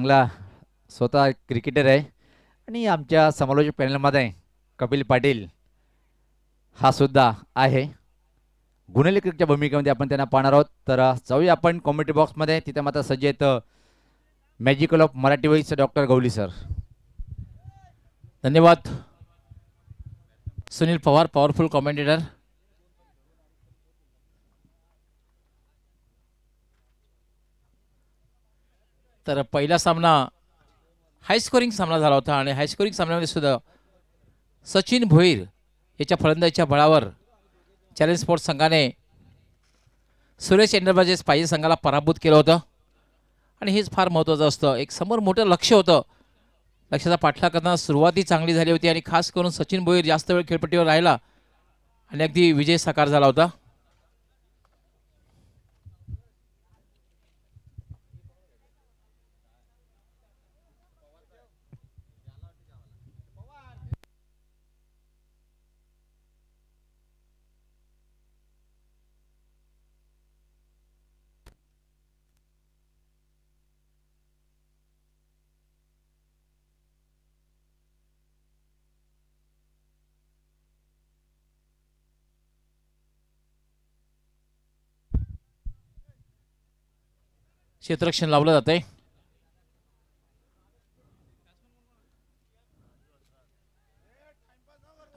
चांगला स्वतः क्रिकेटर आहे आणि आमच्या समालोचक पॅनलमध्ये कपिल पाटील हा सुद्धा आहे क्रिकेटच्या भूमिकेमध्ये आपण त्यांना पाहणार आहोत तर जाऊया आपण कॉमेंट्री बॉक्समध्ये तिथे मात्र सज्ज आहेत magical of Marathi voice doctor Gawali sir धन्यवाद सुनील पवार पॉवरफुल कॉमेंटेटर तर पहिला सामना हायस्कोरिंग सामना झाला होता आणि हायस्कोरिंग सामन्यामध्ये सुद्धा सचिन भोईर याच्या फलंदाजीच्या बळावर चॅलेंज स्पोर्ट्स संघाने सुरेश एंडरबाजेस पाहिजे संघाला पराभूत केलं होतं आणि हेच फार महत्त्वाचं असतं एक समोर मोठं लक्ष होतं लक्षाचा पाठलाग करताना सुरुवाती चांगली झाली होती आणि खास करून सचिन भोईर जास्त वेळ खेळपट्टीवर राहिला आणि अगदी विजय साकार झाला होता क्षेत्रक्षण लावलं जात आहे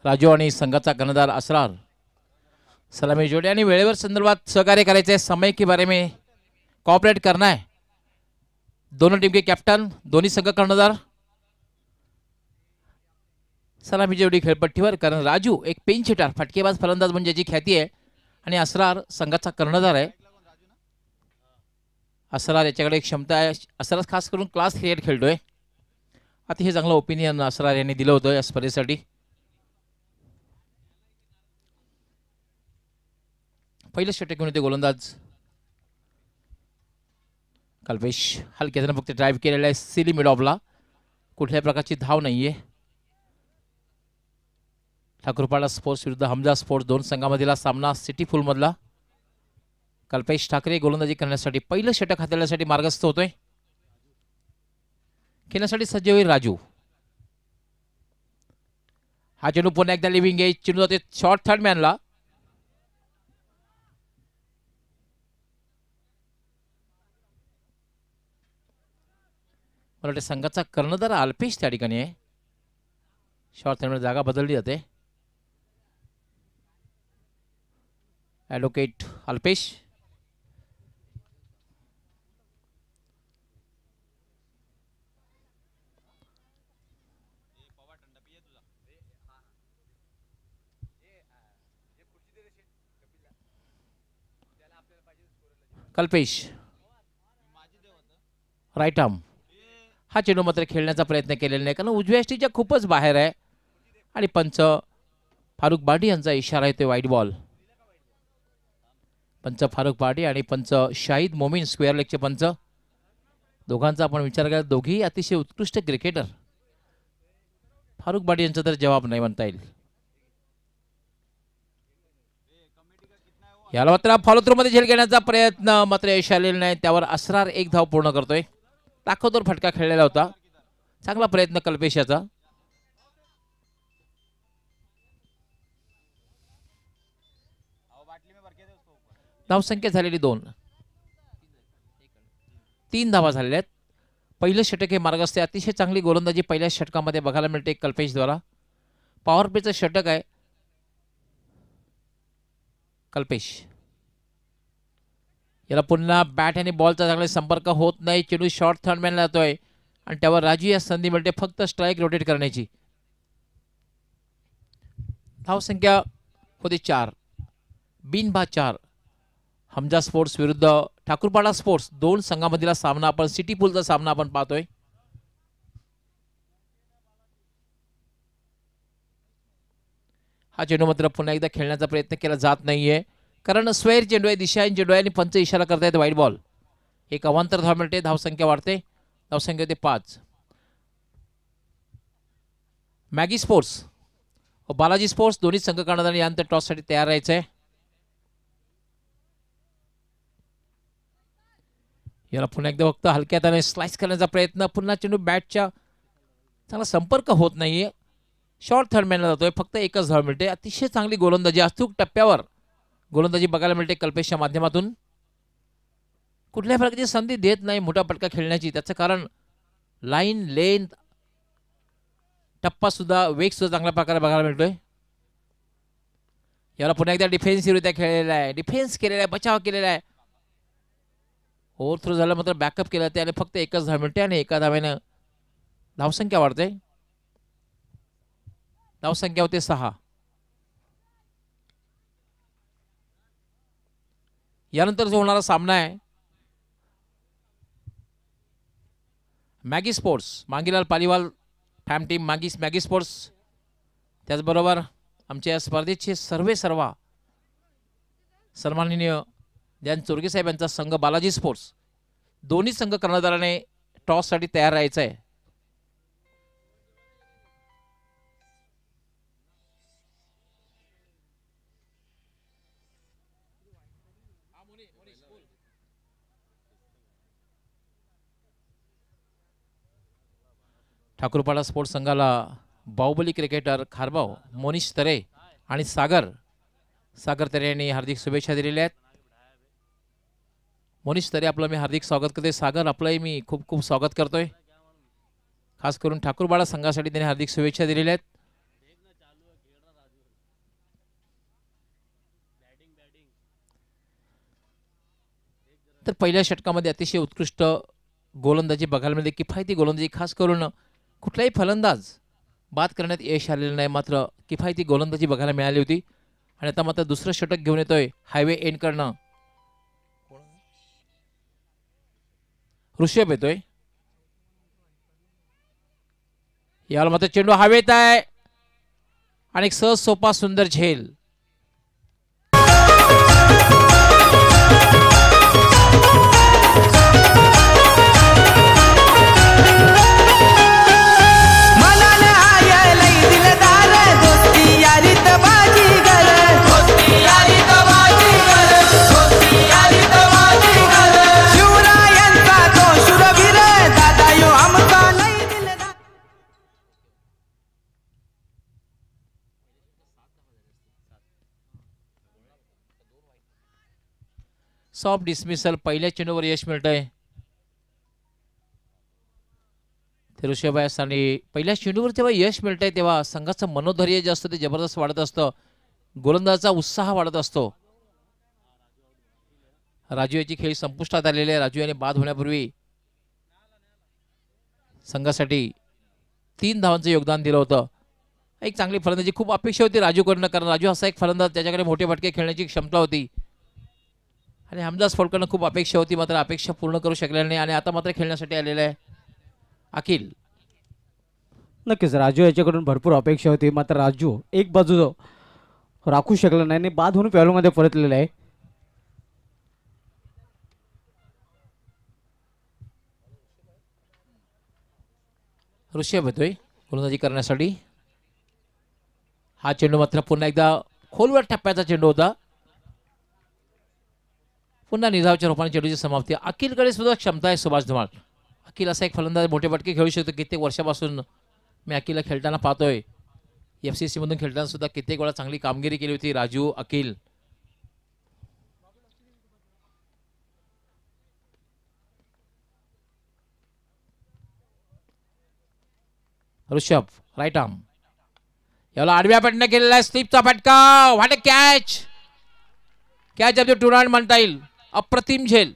राजू आणि संघाचा कर्णधार असरार सलामी जोडी आणि वेळेवर संदर्भात सहकार्य करायचे आहे समय के बारे मी कॉपरेट करणार आहे दोन टीम के कॅप्टन दोन्ही संघ कर्णधार सलामी जोडी खेळपट्टीवर कारण राजू एक पेन छिटार फटकेबाज फलंदाज म्हणजे जी ख्याती आहे आणि असरार संघाचा कर्णधार आहे असरा याच्याकडे एक क्षमता आहे असराज खास करून क्लास क्रिकेट खेळतो आहे आता हे चांगलं ओपिनियन असरार यांनी दिलं होतं या स्पर्धेसाठी पहिलं षटक घेऊन होते गोलंदाज कल्पेश जण फक्त ड्राईव्ह केलेला आहे सिली मिड कुठल्याही प्रकारची धाव नाही आहे ठाकूरपाडा स्पोर्ट्स विरुद्ध हमजा स्पोर्ट्स दोन संघामधील सामना सिटी फुलमधला कल्पेश ठाकरे गोलंदाजी करण्यासाठी पहिलं षटक हाताळण्यासाठी मार्गस्थ होतोय खेळण्यासाठी सज्ज होईल राजू हा चेंडू पुन्हा एकदा लिव्हिंग आहे चेंडू जाते शॉर्ट थर्ड मॅनला मला वाटतं संघाचा कर्णधार अल्पेश त्या ठिकाणी आहे शॉर्ट थर्डमध्ये जागा बदलली जाते advocate Alpesh Kalpesh right arm हा चेंडू मात्र खेळण्याचा प्रयत्न केलेला नाही कारण उजव्या स्टीच्या खूपच बाहेर आहे आणि पंच फारुख बाडी यांचा इशारा आहे व्हाईट बॉल पंच फारुख बाडी आणि पंच शाहिद मोमीन स्क्वेअर लेगचे पंच दोघांचा आपण विचार केला दोघेही अतिशय उत्कृष्ट क्रिकेटर फारुख बाडी यांचा तर जबाब नाही म्हणता येईल याला मात्र फॉलो थ्रू मध्ये झेल घेण्याचा प्रयत्न मात्र यश आलेला नाही त्यावर असरार एक धाव पूर्ण करतोय दाखवतो फटका खेळलेला होता चांगला प्रयत्न कल्पेश याचा धावसंख्या झालेली दोन तीन धावा झालेल्या आहेत पहिलं षटक हे मार्ग असते अतिशय चांगली गोलंदाजी पहिल्या षटकामध्ये बघायला मिळते कल्पेशद्वारा पॉवर प्लेचं षटक आहे कल्पेश याला पुन्हा बॅट आणि बॉलचा चांगला संपर्क होत नाही चेंडू शॉर्ट थर्डमॅनला जातोय आणि त्यावर राजू या संधी मिळते फक्त स्ट्राईक रोटेट करण्याची धावसंख्या होती चार बिन भा चार हमजा स्पोर्ट्स विरुद्ध ठाकूरपाडा स्पोर्ट्स दोन संघामधील सामना आपण सिटी पूलचा सामना आपण पाहतोय हा चेंडू मात्र पुन्हा एकदा खेळण्याचा प्रयत्न केला जात नाहीये कारण स्वैर चेंडू आहे दिशा चेंडू आहे आणि पंच इशारा करतायत व्हाईट बॉल एक अवांतर धाव मिळते धावसंख्या वाढते धावसंख्या होते पाच मॅगी स्पोर्ट्स बालाजी स्पोर्ट्स दोन्ही संघ काढणार यानंतर टॉससाठी तयार राहायचं आहे याला पुन्हा एकदा फक्त हलक्या आणि स्लाइस करण्याचा प्रयत्न पुन्हा चेंडू बॅटच्या चांगला संपर्क होत नाही आहे शॉर्ट थर्डमॅनला जातोय फक्त एकच धाव मिळते अतिशय चांगली गोलंदाजी अचूक टप्प्यावर गोलंदाजी बघायला मिळते कल्पेशच्या माध्यमातून कुठल्याही प्रकारची संधी देत नाही मोठा पटका खेळण्याची त्याचं कारण लाईन लेंथ टप्पासुद्धा वेगसुद्धा चांगल्या प्रकारे बघायला मिळतोय याला पुन्हा एकदा डिफेन्सिव्हरित्या खेळलेला आहे डिफेन्स केलेला आहे बचाव केलेला आहे ओवर थ्रो झाला मात्र बॅकअप केला त्याने फक्त एकच धाव मिळते आणि एका धाव्यानं धावसंख्या वाढते धावसंख्या होते सहा यानंतर जो होणारा सामना आहे Maggi sports Mangilal Paliwal fam team Maggi Maggi sports त्याचबरोबर आमच्या या स्पर्धेचे सर्वे सर्वा सन्माननीय ज्ञान चोरगेसाहेब यांचा संघ बालाजी स्पोर्ट्स दोन्ही संघ कर्णधाराने टॉससाठी तयार राहायचं आहे ठाकूरपाडा स्पोर्ट्स संघाला बाहुबली क्रिकेटर खारबाव मोनिश तरे आणि सागर सागर तरे यांनी हार्दिक शुभेच्छा दिलेल्या आहेत मोनिश तरे आपलं मी हार्दिक स्वागत करते सागर आपलंही मी खूप खूप स्वागत करतोय खास करून ठाकूरबाडा संघासाठी त्यांनी हार्दिक शुभेच्छा दिलेल्या आहेत तर पहिल्या षटकामध्ये अतिशय उत्कृष्ट गोलंदाजी बघायला मिळते किफायती गोलंदाजी खास करून कुठलाही फलंदाज बाद करण्यात यश आलेलं नाही मात्र किफायती गोलंदाजी बघायला मिळाली होती आणि आता मात्र दुसरं षटक घेऊन येतोय हायवे एंड करणं ऋषभ येतोय याला मात्र चेंडू हवेत आहे आणि सहज सोपा सुंदर झेल ऑफ डिसमिसल पहिल्या चेंडूवर यश मिळत आहे ते आणि पहिल्या चेंडूवर जेव्हा यश मिळत आहे तेव्हा संघाचं मनोधैर्य जे असतं ते जबरदस्त वाढत असतं गोलंदाजाचा उत्साह वाढत असतो राजू याची खेळ संपुष्टात आलेली आहे राजू याने बाद होण्यापूर्वी संघासाठी तीन धावांचं योगदान दिलं होतं एक चांगली फलंदाजी खूप अपेक्षा होती राजूकडनं कारण राजू असा एक फलंदाज त्याच्याकडे मोठे फटके खेळण्याची क्षमता होती आणि हमदास फोडकरनं खूप अपेक्षा होती मात्र अपेक्षा पूर्ण करू शकल्या नाही आणि आता मात्र खेळण्यासाठी आलेला आहे अखिल नक्कीच राजू याच्याकडून भरपूर अपेक्षा होती मात्र राजू एक बाजू राखू शकला नाही आणि बाद होऊन पॅलोमध्ये परतलेला आहे ऋषभ येतोय गोलंदाजी करण्यासाठी हा चेंडू मात्र पुन्हा एकदा खोलवर टप्प्याचा चेंडू होता पुन्हा निधावच्या रोपाने चेडूची समाप्ती अखिलकडे सुद्धा क्षमता आहे सुभाष धुमाळ अखिल असा एक फलंदाज मोठे फटके खेळू शकतो कित्येक वर्षापासून मी अखिलला खेळताना पाहतोय एफ सी सीमधून खेळताना सुद्धा कित्येक वेळा चांगली कामगिरी केली होती राजू अखिल ऋषभ राईट आर्म याला आडव्या पटने केलेला आहे स्लिपचा फटका what a catch catch of tournament म्हणता येईल अप्रतिम झेल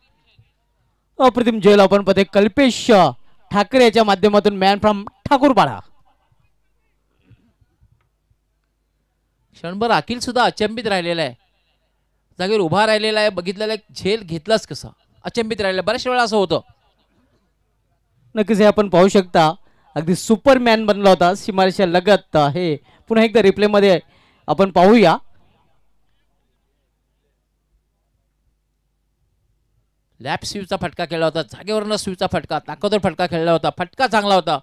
अप्रतिम झेल आपण पते कल्पेश ठाकरे याच्या माध्यमातून मॅन फ्रॉम ठाकूरपाडा क्षणभर अखिल सुद्धा अचंबित राहिलेला आहे जागेवर उभा राहिलेला आहे बघितलेला झेल घेतलाच कसा अचंबित राहिला बऱ्याच वेळा असं होतं नक्कीच हे आपण पाहू शकता अगदी सुपरमॅन बनला होता सीमारेषा लगत हे पुन्हा एकदा रिप्लेमध्ये आपण पाहूया लॅप स्वीपचा फटका खेळला होता जागेवरनं स्वीचा फटका ताकदवर फटका खेळला होता फटका चांगला होता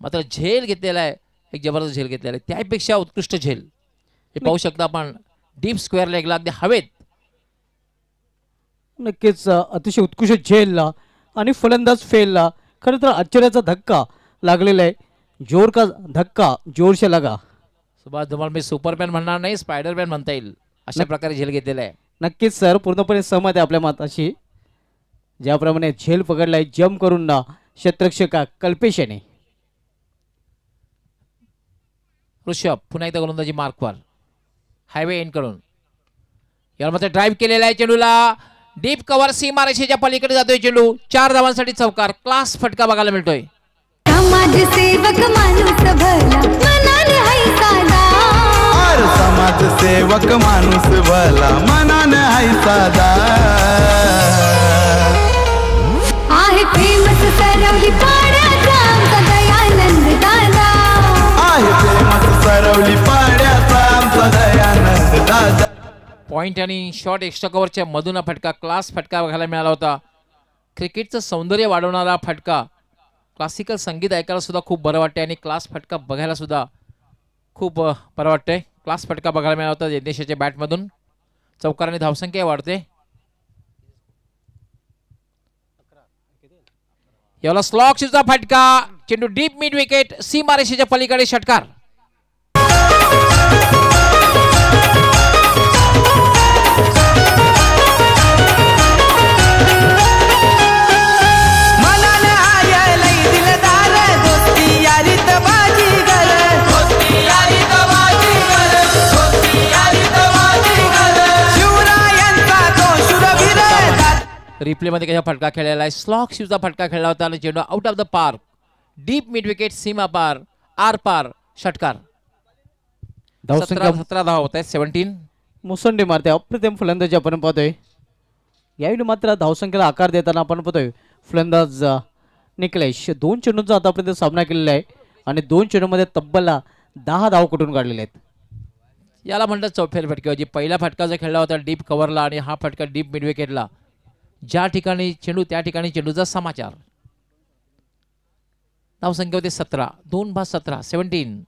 मात्र झेल घेतलेला आहे एक जबरदस्त झेल घेतलेला आहे त्यापेक्षा उत्कृष्ट झेल हे पाहू शकता आपण डीप स्क्वेअर लेगला अगदी हवेत नक्कीच अतिशय उत्कृष्ट झेलला आणि फलंदाज फेलला खरं तर आश्चर्याचा धक्का लागलेला आहे जोर का धक्का जोरशे लगा सुभाष तुम्हाला मी सुपरमॅन म्हणणार नाही स्पायडरमॅन म्हणता येईल अशा प्रकारे झेल घेतलेला आहे नक्कीच सर पूर्णपणे सहमत आहे आपल्या मताशी ज्याप्रमाणे झेल पकडलाय जम्प करून ना शतरक्षका कल्पेश याने ऋषभ पुन्हा एकदा गोलंदाजी मार्कवर हायवे एन कडून यावर मात्र ड्राईव्ह केलेला आहे चेंडूला डीप कव्हर सी रेषेच्या पलीकडे जातोय चेंडू चार धावांसाठी चौकार क्लास फटका बघायला मिळतोय समाजसेवक माणूस भला मनाने हाय सादा पॉईंट आणि शॉर्ट एक्स्ट्रा कव्हरच्या मधून फटका क्लास फटका बघायला मिळाला होता क्रिकेटचं सौंदर्य वाढवणारा फटका क्लासिकल संगीत ऐकायला सुद्धा खूप बरं वाटतंय आणि क्लास फटका बघायला सुद्धा खूप बरं वाटतंय क्लास फटका बघायला मिळाला होता यज्ञेशाच्या बॅटमधून चौकाराने धावसंख्या वाढते याला स्लॉक फटका चेंडू डीप मिड विकेट मारेशीच्या पलीकडे षटकार रिप्लेमध्ये कशा फटका खेळलेला आहे स्लॉक शिवचा फटका खेळला होता आणि चेंडू out of the park deep mid wicket सीमा पार आर पार षटकार सतरा धावा होत सेव्हन्टीन मुसंडी मारते अप्रतिम फलंदाजी आपण पाहतोय यावेळी मात्र धावसंख्येला आकार देताना आपण पाहतोय फलंदाज निकलेश दोन चेंडूंचा आतापर्यंत सामना केलेला आहे आणि दोन चेंडूमध्ये तब्बल दहा धाव कुठून काढलेले आहेत याला म्हणतात चौफेर फटके जी पहिला फटका जो खेळला होता डीप कव्हरला आणि हा फटका डीप मिडविकेटला ज्या ठिकाणी चेंडू त्या ठिकाणी चेंडूचा समाचार धावसंख्या होते सतरा दोन भाग सतरा सेवन्टीन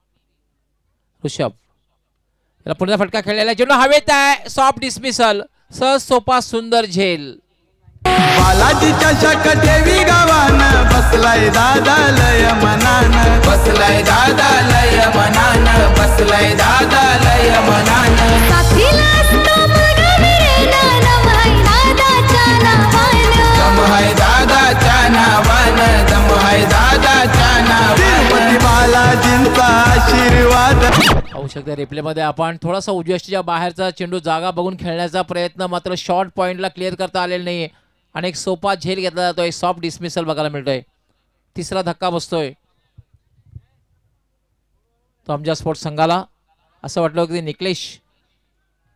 ऋषभ याला फटका खेळलेला चेंडू हवेत आहे सॉफ्ट डिसमिसल सहज सोपा सुंदर झेल बालाजीच्या शक देवी गावान बसलाय दादा लय मनान बसलाय दादा लय मनान बसलाय दादा लय मनान साथीला शकते रिप्लेमध्ये आपण थोडासा उजवेष्टीच्या बाहेरचा चेंडू जागा बघून खेळण्याचा प्रयत्न मात्र शॉर्ट पॉईंटला क्लिअर करता आलेला नाही आणि एक सोपा झेल घेतला जातोय सॉफ्ट डिस्मिसल बघायला मिळतोय तिसरा धक्का बसतोय तो आमच्या स्पोर्ट्स संघाला असं वाटलं की निकलेश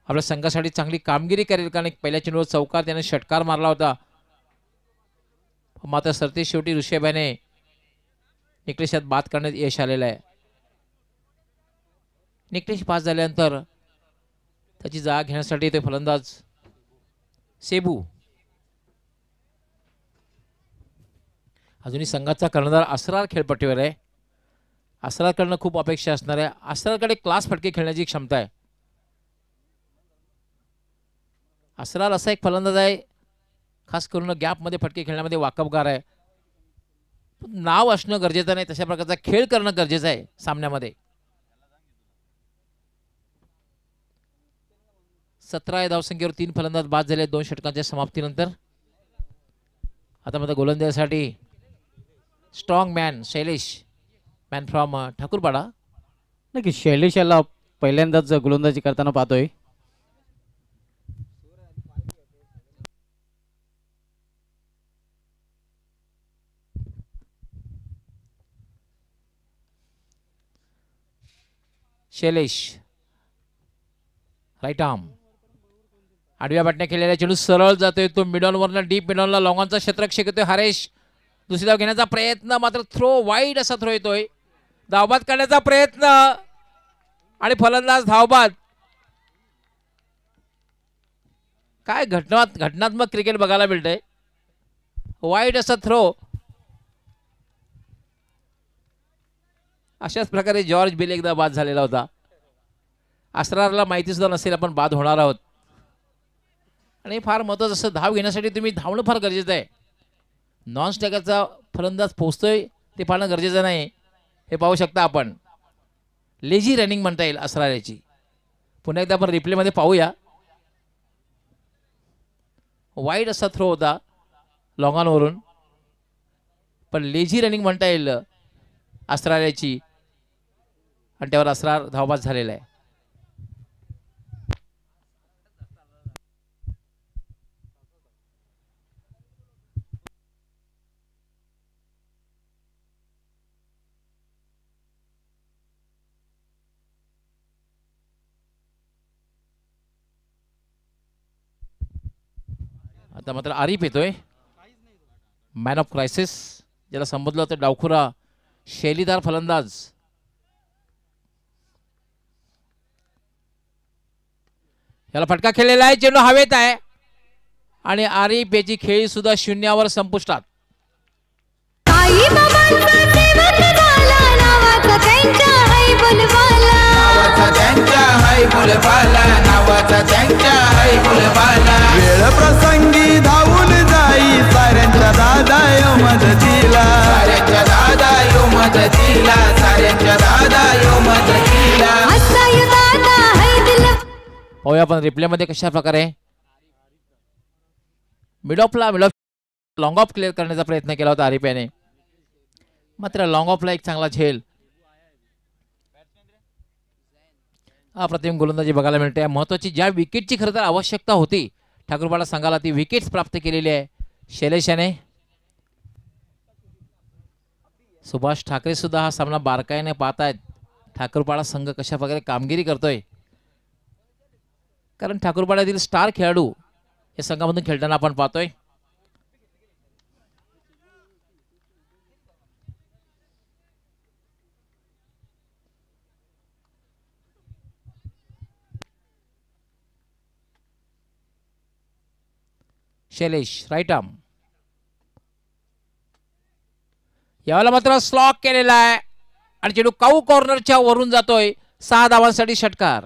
आपल्या संघासाठी चांगली कामगिरी करेल कारण पहिल्या चेंडूवर चौकार त्याने षटकार मारला होता मात्र सरते शेवटी ऋषभाने निकलेशात बाद करण्यात यश आलेलं आहे निकलेश पास झाल्यानंतर त्याची जागा घेण्यासाठी ते फलंदाज सेबू अजूनही संघाचा कर्णधार असरार खेळपट्टीवर आहे असरारकडनं खूप अपेक्षा असणार आहे असरारकडे क्लास फटके खेळण्याची क्षमता आहे असरार असा एक फलंदाज आहे खास करून गॅपमध्ये फटके खेळण्यामध्ये वाकबगार आहे नाव असणं गरजेचं नाही तशा प्रकारचा खेळ करणं गरजेचं आहे सामन्यामध्ये सतरा या धावसंख्येवर तीन फलंदाज बाद झाले दोन षटकांच्या समाप्तीनंतर आता मात्र गोलंदाजीसाठी strong man Shailesh man from Thakurpada नक्की शैलेश याला पहिल्यांदाच गोलंदाजी करताना पाहतोय शैलेश राईट आर्म आडव्या बाटण्या केलेल्या चेंडू सरळ जातोय तो मिडॉनवरनं डीप मिडॉनला लॉंगांचा क्षेत्रक्षेक येतोय हरेश दुसरी धाव घेण्याचा प्रयत्न मात्र थ्रो वाईट असा थ्रो येतोय धावबाद करण्याचा प्रयत्न आणि फलंदाज धावबाद काय घटना घटनात्मक क्रिकेट बघायला मिळतंय वाईट असा थ्रो अशाच प्रकारे जॉर्ज बिल एकदा बाद झालेला होता असरारला माहितीसुद्धा नसेल आपण बाद होणार आहोत आणि फार महत्त्वाचं असं धाव घेण्यासाठी तुम्ही धावणं फार गरजेचं आहे नॉन स्ट्रायकरचा फलंदाज पोचतोय ते पाहणं गरजेचं नाही हे पाहू शकता आपण लेझी रनिंग म्हणता येईल असणाऱ्याची पुन्हा एकदा आपण रिप्लेमध्ये पाहूया वाईट असा थ्रो होता लॉंगॉनवरून पण लेझी रनिंग म्हणता येईल असणाऱ्याची आणि त्यावर असरार धावबाज झालेला आहे आता मात्र आरिफ येतोय मॅन ऑफ क्रायसिस ज्याला संबोधलं तर डावखुरा शैलीदार फलंदाज याला फटका खेळलेला आहे चेंडू हवेत आहे आणि आरे पेची खेळी सुद्धा शून्यावर संपुष्टात वेळ प्रसंगी धावून जाई साऱ्यांच्या दादा यो मदतीला साऱ्यांच्या दादा यो मदतीला साऱ्यांच्या दादा यो मदतीला पाहूया आपण रिप्लेमध्ये कशा प्रकारे मिड ऑफला लॉंग ऑफ क्लिअर करण्याचा प्रयत्न केला होता आरिफ याने मात्र लॉंग ऑफला एक चांगला झेल अप्रतिम गोलंदाजी बघायला मिळते महत्वाची ज्या विकेटची खरं तर आवश्यकता होती ठाकूरपाडा संघाला ती विकेट्स प्राप्त केलेली आहे शैलेश याने सुभाष ठाकरे सुद्धा हा सामना बारकाईने पाहत आहेत ठाकूरपाडा संघ कशा प्रकारे कामगिरी करतोय कारण ठाकूरपाड्यातील स्टार खेळाडू या संघामधून खेळताना आपण पाहतोय शैलेश राईट आम यावेळेला मात्र स्लॉक केलेला आहे आणि चेडू काऊ कॉर्नरच्या वरून जातोय सहा धावांसाठी षटकार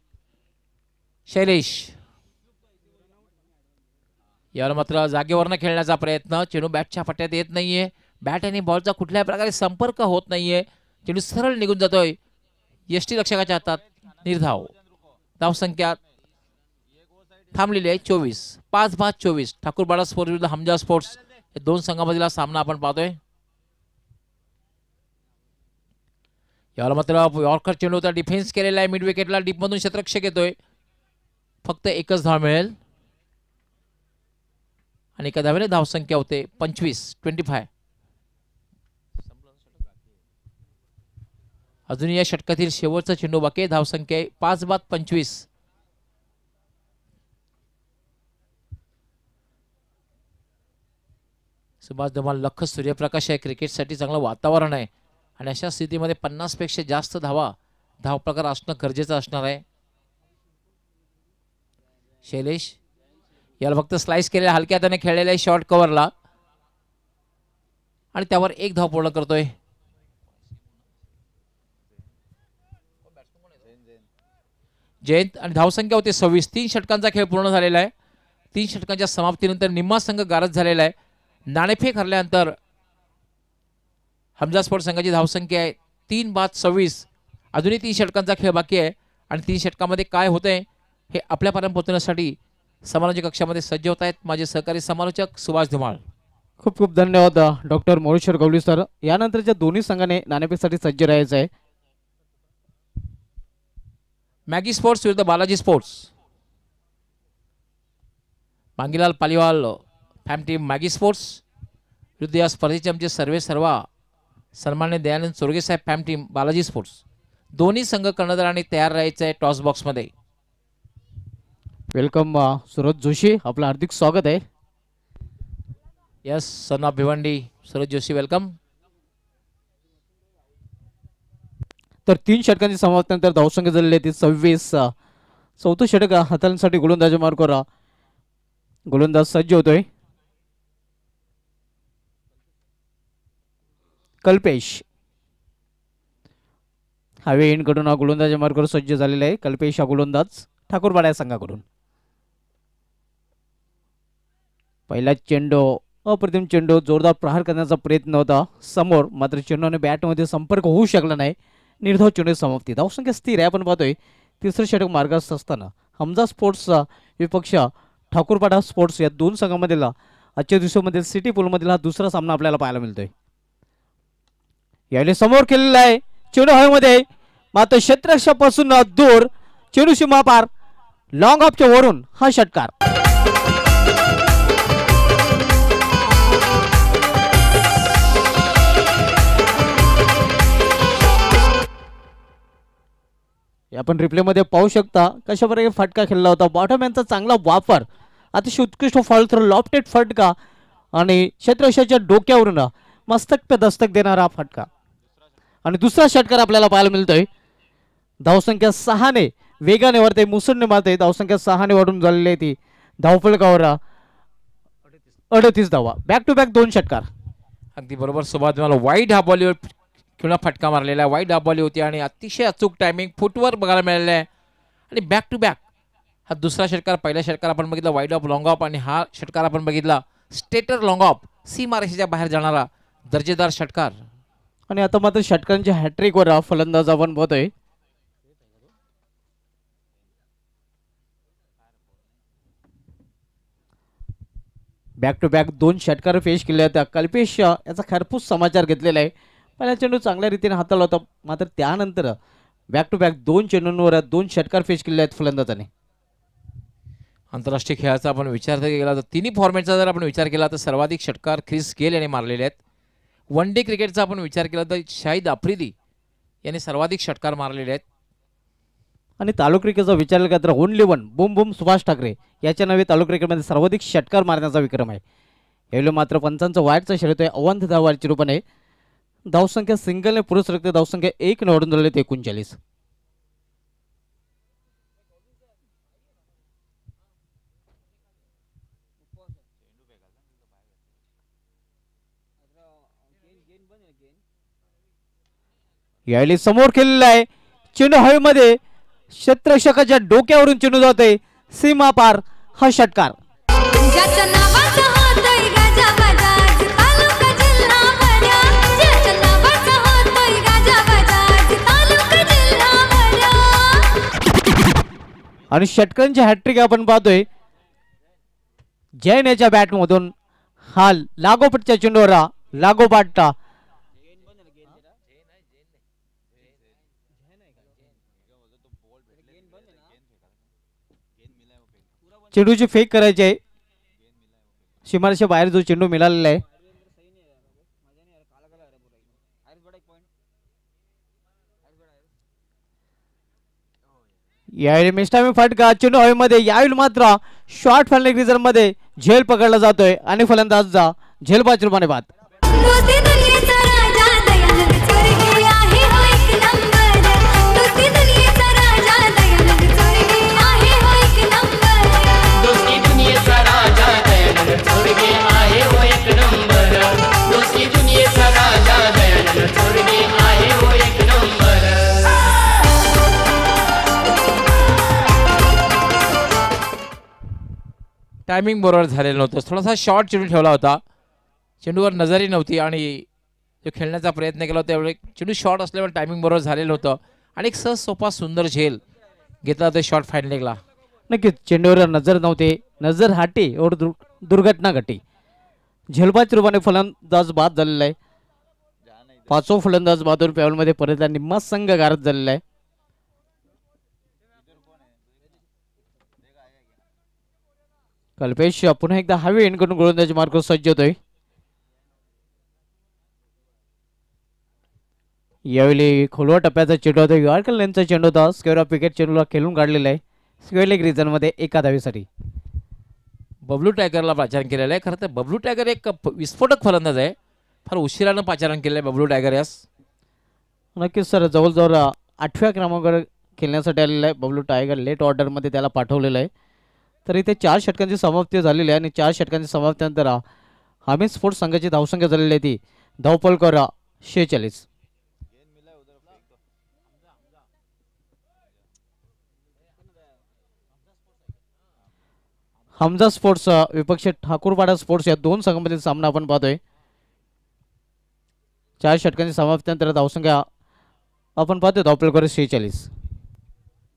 शैलेश यावर मात्र जागेवरनं खेळण्याचा प्रयत्न चेंडू बॅटच्या फट्यात येत नाहीये बॅट आणि बॉलचा कुठल्याही प्रकारे संपर्क होत नाहीये चेंडू सरळ निघून जातोय यष्टी रक्षकाच्या हातात निर्धाव संख्या थांबलेली आहे चोवीस पाच पाच चोवीस ठाकूर बाळा स्पोर्ट्स विरुद्ध हमजा स्पोर्ट्स हे दोन संघामधील सामना आपण पाहतोय यावर मात्र यॉर्कर तर डिफेन्स केलेला आहे मिड विकेटला डीपमधून क्षेत्ररक्षक येतोय फक्त एकच धाव मिळेल आणि एका धावेने धावसंख्या होते पंचवीस ट्वेंटी फाय अजून या षटकातील शेवटचा चेंडू बाकी धावसंख्या आहे पाच बाद पंचवीस सुभाष धमाल लख सूर्यप्रकाश आहे क्रिकेटसाठी चांगलं वातावरण आहे आणि अशा स्थितीमध्ये पन्नासपेक्षा जास्त धावा धावप्रकार असणं गरजेचं असणार आहे शैलेश याला फक्त स्लाइस केलेल्या हलक्या हाताने खेळलेला आहे शॉर्ट कव्हरला आणि त्यावर एक धाव पूर्ण करतोय जयंत आणि धावसंख्या होती सव्वीस तीन षटकांचा खेळ पूर्ण झालेला आहे तीन षटकांच्या समाप्तीनंतर निम्मा संघ गारज झालेला आहे नाणेफेक हरल्यानंतर हमजा स्पोर्ट संघाची धावसंख्या आहे तीन बाद सव्वीस अजूनही तीन षटकांचा खेळ बाकी आहे आणि तीन षटकामध्ये काय होतंय हे आपल्यापर्यंत पोहोचवण्यासाठी समालोचक कक्षामध्ये सज्ज होत आहेत माझे सहकारी समालोचक सुभाष धुमाळ खूप खूप धन्यवाद डॉक्टर मोरेश्वर गवळी सर यानंतरच्या दोन्ही संघाने नाणेपेसाठी सज्ज राहायचं आहे मॅगी स्पोर्ट्स विरुद्ध Balaji sports Mangilal Paliwal fam team Maggi sports विरुद्ध या स्पर्धेचे आमचे सर्वे सर्वा सन्मान्य दयानंद चोरगेसाहेब फॅम टीम बालाजी स्पोर्ट्स दोन्ही संघ कर्णधाराने तयार राहायचं आहे टॉस बॉक्समध्ये वेलकम सुरज जोशी आपलं हार्दिक स्वागत आहे yes son Bhiwandi Suraj Joshi welcome तर तीन षटकांची समाप्तीनंतर धावसंख्या झालेली आहे ती सव्वीस uh, चौथं षटक uh, हाताळण्यासाठी गोलंदाज मार्कोर गोलंदाज सज्ज होतोय कल्पेश हवे इनकडून हा uh, गोलंदाज मार्गावर सज्ज झालेला आहे कल्पेश हा गोलंदाज ठाकूर या संघाकडून पहिला चेंडू अप्रतिम चेंडू जोरदार प्रहार करण्याचा प्रयत्न होता समोर मात्र चेंडूने बॅटमध्ये संपर्क होऊ शकला नाही निर्धाव चेंडू समाप्ती धावसंख्या स्थिर आहे आपण पाहतोय तिसरं षटक मार्गास असताना हमजा स्पोर्ट्सचा विपक्ष ठाकूरपाडा स्पोर्ट्स या दोन संघामधील आजच्या दिवसामध्ये सिटी पूलमधील हा दुसरा सामना आपल्याला पाहायला मिळतोय यावेळी समोर केलेला आहे चेंडू हवेमध्ये मात्र क्षेत्रक्षापासून दूर चेंडू सीमा पार लॉंग ऑफच्या वरून हा षटकार आपण रिप्लेमध्ये पाहू शकता कशाप्रकारे फटका खेळला होता बॉटम यांचा चांगला वापर अतिशय उत्कृष्ट फॉल थ्रो लॉपटेड फटका आणि क्षेत्रक्षाच्या डोक्यावरून मस्तक पे दस्तक देणारा फटका आणि दुसरा षटकार आपल्याला पाहायला मिळतोय धावसंख्या सहाने वेगाने वाढते मुसुडने मारते धावसंख्या सहाने वाढून झालेली आहे ती धावफळकावर अडतीस धावा बॅक टू बॅक दोन षटकार अगदी बरोबर सुभाष मला वाईट हा बॉलिवूड किंवा फटका मारलेला वाईट दाबवली होती आणि अतिशय अचूक टायमिंग फुटवर बघायला मिळालं आहे आणि बॅक टू बॅक हा दुसरा षटकार पहिल्या षटकार आपण बघितला वाईड ऑफ लॉंग ऑफ आणि हा षटकार आपण बघितला स्टेटर लॉन्ग ऑफ सीमारेषेच्या बाहेर जाणारा दर्जेदार षटकार आणि आता मात्र षटकांच्या हॅट्रिकवर फलंदाज आपण आहे बॅक टू बॅक दोन षटकार फेस केले आहेत कल्पेश याचा खरपूस समाचार घेतलेला आहे पहिला चेंडू चांगल्या रीतीने हाताला होता मात्र त्यानंतर बॅक टू बॅक दोन चेंडूंवर दोन षटकार फेस केले आहेत फलंदाजाने आंतरराष्ट्रीय खेळाचा आपण विचार जर केला तर तिन्ही फॉर्मॅटचा जर आपण विचार केला तर सर्वाधिक षटकार ख्रिस गेल याने मारलेले आहेत वन डे क्रिकेटचा आपण विचार केला तर शाहिद आफ्रिदी याने सर्वाधिक षटकार मारलेले आहेत आणि तालुक क्रिकेटचा विचार केला तर ओनली वन बुम बुम सुभाष ठाकरे याच्या नवे तालुक क्रिकेटमध्ये सर्वाधिक षटकार मारण्याचा विक्रम आहे एवढं मात्र पंचांचा वाईटचा शर्यत आहे अवंत धावाची रूपाने धावसंख्या सिंगलने पुरुष धावसंख्या एक ने वाढून एकोणचाळीस यावेळी समोर केलेला आहे चेंडू मध्ये क्षेत्रक्षकाच्या डोक्यावरून चेंडू जाते सीमा पार हा षटकार आणि षटकांची हॅट्रिक आपण पाहतोय जैन याच्या बॅटमधून हा लागोपटच्या चेंडूवर लागोपाठचा चेंडूची फेक करायची आहे शिमारच्या बाहेर जो चेंडू मिळालेला आहे यावेळी मिष्टामी फटका चुनो हवेमध्ये यावेळी मात्र शॉर्ट फलने मध्ये झेल पकडला जातोय आणि फलंदाजचा झेल रूपाने बाद टायमिंग बरोबर झालेलं नव्हतं थोडासा शॉर्ट चेंडू ठेवला होता चेंडूवर नजरही नव्हती आणि जो खेळण्याचा प्रयत्न केला होता त्यावेळी चेंडू शॉर्ट असल्यावर टायमिंग बरोबर झालेलं होतं आणि एक सहज सोपा सुंदर झेल घेतला होता शॉर्ट फायनलिंगला नक्कीच चेंडूवर नजर नव्हते नजर हाटी और दुर् दुर्घटना घटी झेलबाच रूपाने फलंदाज बाद झालेला आहे पाचो फलंदाज बहादूर पॅवलमध्ये परत निम्मा संघ गारत झालेला आहे कल्पेश पुन्हा एकदा हवे एंड करून गोलंदाजी मार्ग सज्ज होतोय यावेळी खोलवा टप्प्याचा चेंडू होता युआरकल चेंडू होता स्क्वेअर ऑफ विकेट चेंडूला खेळून काढलेला आहे स्क्वेअर लेग रिझनमध्ये एका धावीसाठी बबलू टायगरला पाचारण केलेलं आहे खरं तर बबलू टायगर एक विस्फोटक फलंदाज आहे फार उशिरानं पाचारण केलेलं आहे बबलू टायगर यास नक्कीच सर जवळजवळ आठव्या क्रमांकावर खेळण्यासाठी आलेला आहे बबलू टायगर लेट ऑर्डरमध्ये त्याला पाठवलेलं आहे तर इथे चार षटकांची समाप्ती झालेली आहे आणि चार षटकांची समाप्तीनंतर हमीद स्पोर्ट्स संघाची धावसंख्या झालेली आहे ती धावपळ करा शेहेचाळीस हमजा स्पोर्ट्स विपक्ष ठाकूरवाडा स्पोर्ट्स या दोन संघामधील सामना आपण पाहतोय चार षटकांची समाप्तीनंतर धावसंख्या आपण पाहतोय धावपळ करू शेहेचाळीस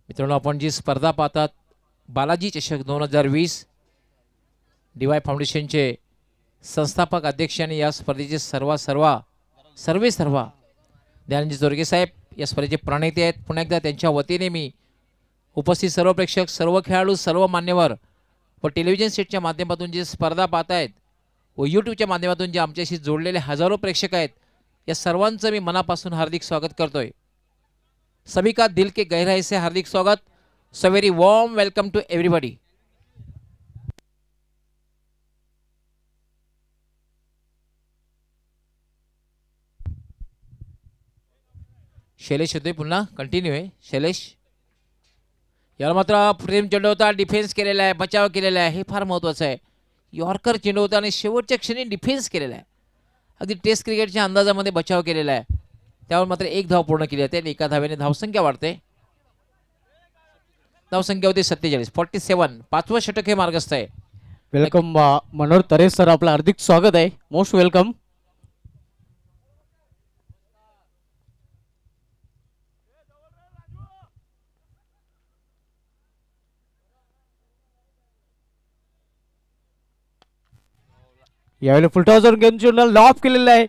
मित्रांनो आपण जी स्पर्धा पाहतात बालाजी चषक दोन हजार वीस डी वाय फाउंडेशनचे संस्थापक अध्यक्ष आणि या स्पर्धेचे सर्वा सर्वा सर्वे सर्वा जोरगे साहेब या स्पर्धेचे प्रणेते आहेत पुन्हा एकदा त्यांच्या वतीने मी उपस्थित सर्व प्रेक्षक सर्व खेळाडू सर्व मान्यवर व टेलिव्हिजन सेटच्या माध्यमातून जे स्पर्धा पाहत आहेत व यूट्यूबच्या माध्यमातून जे आमच्याशी जोडलेले हजारो प्रेक्षक आहेत या सर्वांचं मी मनापासून हार्दिक स्वागत करतोय सभी का दिल के गहराई से हार्दिक स्वागत So very warm welcome to everybody. Shailesh होते पुन्हा कंटिन्यू आहे शैलेश याला मात्र फ्रेम चेंडवता डिफेन्स केलेला आहे बचाव केलेला आहे हे फार महत्त्वाचं आहे यॉर्कर चेंडवता आणि शेवटच्या क्षणी डिफेन्स केलेला आहे अगदी टेस्ट क्रिकेटच्या अंदाजामध्ये बचाव केलेला आहे त्यावर मात्र एक धाव पूर्ण केली जाते आणि एका धावेने धावसंख्या वाढते धावसंख्या होती सत्तेचाळीस फॉर्टी सेवन पाचवं षटक हे मार्गस्थ आहे वेलकम मनोहर तरे सर आपलं हार्दिक स्वागत आहे मोस्ट वेलकम यावेळी फुलटॉसवर गेम चेंडूला लॉफ केलेला आहे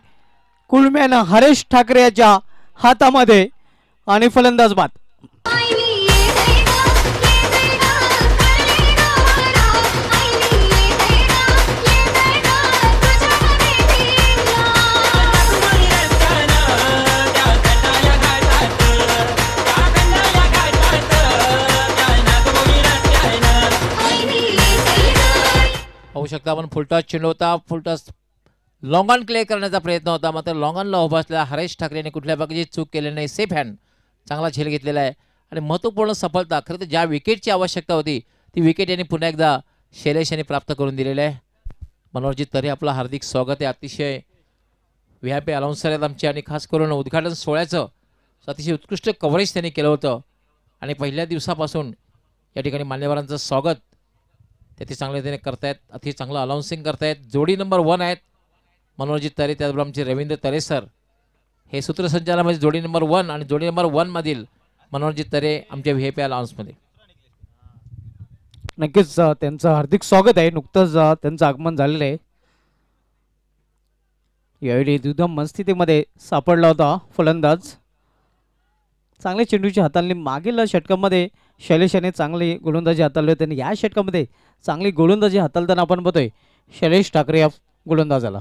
कुलम्यानं हरेश ठाकरे याच्या हातामध्ये आणि फलंदाज बाद शकता पण फुलटॉस होता फुलटॉस लॉंग ऑन क्ले करण्याचा प्रयत्न होता मात्र लॉंग ऑनला उभा असलेला हरेश ठाकरेने कुठल्या प्रकारची चूक केली नाही सेफ हँड चांगला झेल घेतलेला आहे आणि महत्त्वपूर्ण सफलता खरं तर ज्या विकेटची आवश्यकता होती ती विकेट यांनी पुन्हा एकदा शैलेश यांनी प्राप्त करून दिलेलं आहे मनोहरजी तरी आपलं हार्दिक स्वागत आहे अतिशय व्यापी अलाउन्सर आहेत आमचे आणि खास करून उद्घाटन सोहळ्याचं अतिशय उत्कृष्ट कव्हरेज त्यांनी केलं होतं आणि पहिल्या दिवसापासून या ठिकाणी मान्यवरांचं स्वागत ते चांगल्या रीतीने करतायत अति चांगलं अलाउन्सिंग करतायत जोडी नंबर वन आहेत मनोरजित तरे त्याचबरोबर आमचे रवींद्र तरे सर हे सूत्रसंचालनामध्ये जोडी नंबर वन आणि जोडी नंबर वनमधील मनोरजित तरे आमच्या व्ही आय पी नक्कीच त्यांचं हार्दिक स्वागत आहे नुकतंच त्यांचं आगमन झालेलं आहे यावेळी दुधम मनस्थितीमध्ये सापडला होता फलंदाज चांगल्या चेंडूच्या हाताने मागील षटकामध्ये शैलेशाने चांगली गोलंदाजी हाताळली होती आणि या षटकामध्ये चांगली गोलंदाजी हाताळताना आपण बघतोय शैलेश ठाकरे या गोलंदाजाला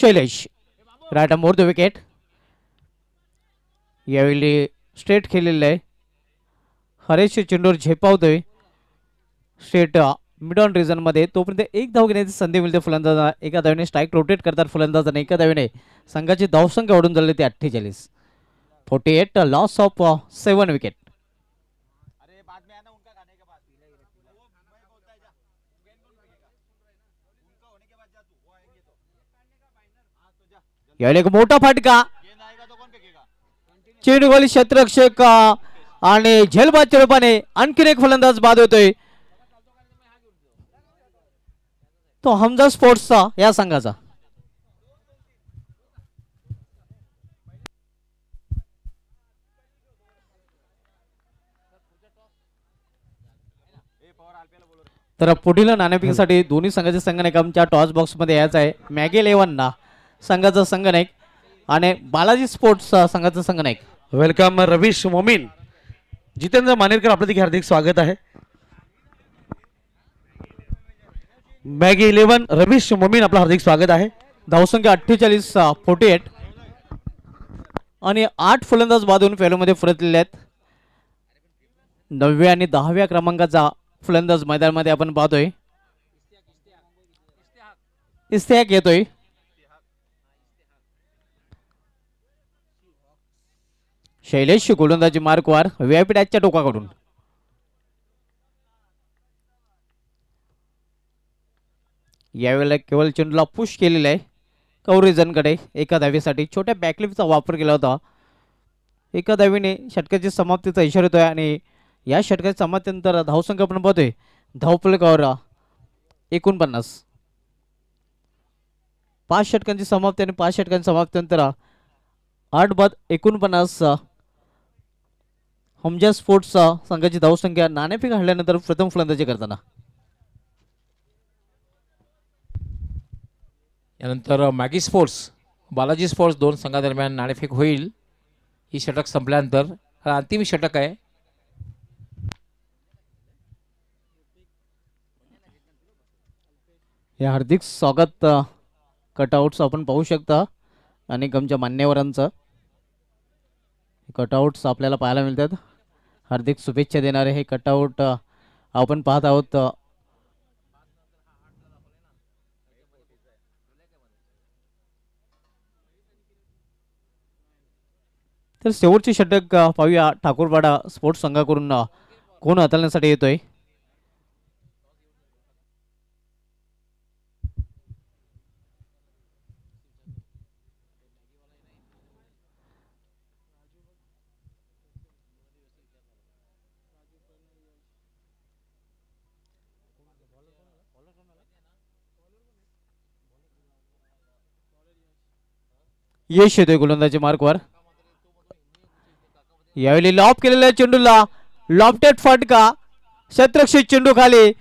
Shailesh right more the wicket यावेळी स्ट्रेट खेळलेले आहे हरेश चेंडूर झेपावतोय स्ट्रेट मिड ऑन रिझनमध्ये तोपर्यंत एक धाव घेण्याची संधी मिळते फुलंदाजा एका धावेने स्ट्राईक रोटेट करतात फुलंदाजाने एका धावेने संघाची धावसंख्या वाढून झाली ती अठ्ठेचाळीस forty eight loss of seven wicket एक मोठा फटका चेंडू क्षेत्र आणि झेलबादच्या रूपाने आणखीन एक फलंदाज बाद होतोय तो हमजा स्पोर्ट्सचा या संघाचा तर पुढील नाणेफेकीसाठी दोन्ही संघाचे संगणक आमच्या टॉस बॉक्समध्ये यायचं आहे मॅगे ना संघाचा संगणक आणि बालाजी स्पोर्ट्स संघाचा संगणक वेलकम रवीश मोमीन जितेंद्र मानेरकर आपलं देखील हार्दिक स्वागत आहे मॅगी इलेव्हन रवीश मोमीन आपलं हार्दिक स्वागत आहे धावसंख्या अठ्ठेचाळीस फोर्टी एट आणि आठ फलंदाज बाधून फेलोमध्ये परतलेले आहेत नवव्या आणि दहाव्या क्रमांकाचा फलंदाज मैदानामध्ये आपण पाहतोय इस्तेहाक येतोय शैलेश गोलंदाजी मार्कवार व्हीआयपी डॅचच्या टोकाकडून यावेळेला केवळ चेंडूला पुश केलेला आहे कवरेजनकडे एका दावीसाठी छोट्या बॅकलिपचा वापर केला होता एका दावीने षटकाची समाप्तीचा इशारा येतोय आणि या षटकाच्या सामात्यंतर धावसंख्या आपण पाहतोय धावफलकावर एकोणपन्नास पाच षटकांची समाप्ती आणि पाच षटकांची समाप्त्यानंतर आठ बाद एकोणपन्नास हमजा स्पोर्ट्स संघाची धावसंख्या नाणेफेक हल्ल्यानंतर प्रथम फलंदाजी करताना यानंतर मॅगी स्पोर्ट्स बालाजी स्पोर्ट्स दोन संघादरम्यान नाणेफेक होईल ही षटक संपल्यानंतर हा अंतिम षटक आहे हे हार्दिक स्वागत कटआउट्स आपण पाहू शकता अनेक आमच्या मान्यवरांचं कटआउट्स आपल्याला पाहायला मिळतात हार्दिक शुभेच्छा देणारे हे कटआउट आपण पाहत आहोत तर शेवटचे षटक पाहूया ठाकूरवाडा स्पोर्ट्स संघाकडून कोण हाताळण्यासाठी येतोय यश येतोय गोलंदाजी मार्कवर यावेळी लॉप केलेल्या चेंडूला लॉपटेट फटका शत्रक्षित चेंडू खाली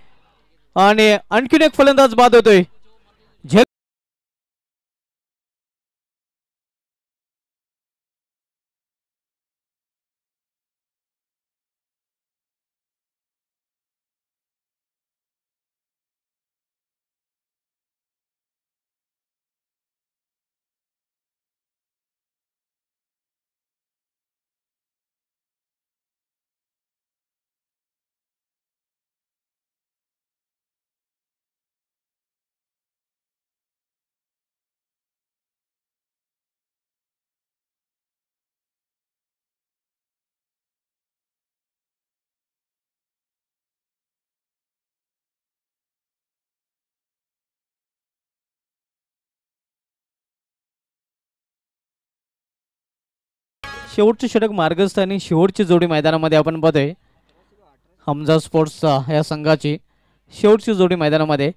आणि आणखीन एक फलंदाज बाद होतोय शेवटचे षटक मार्गस्थ आणि शेवटची जोडी मैदानामध्ये आपण पाहतोय हमजा स्पोर्ट्स या संघाची शेवटची जोडी मैदानामध्ये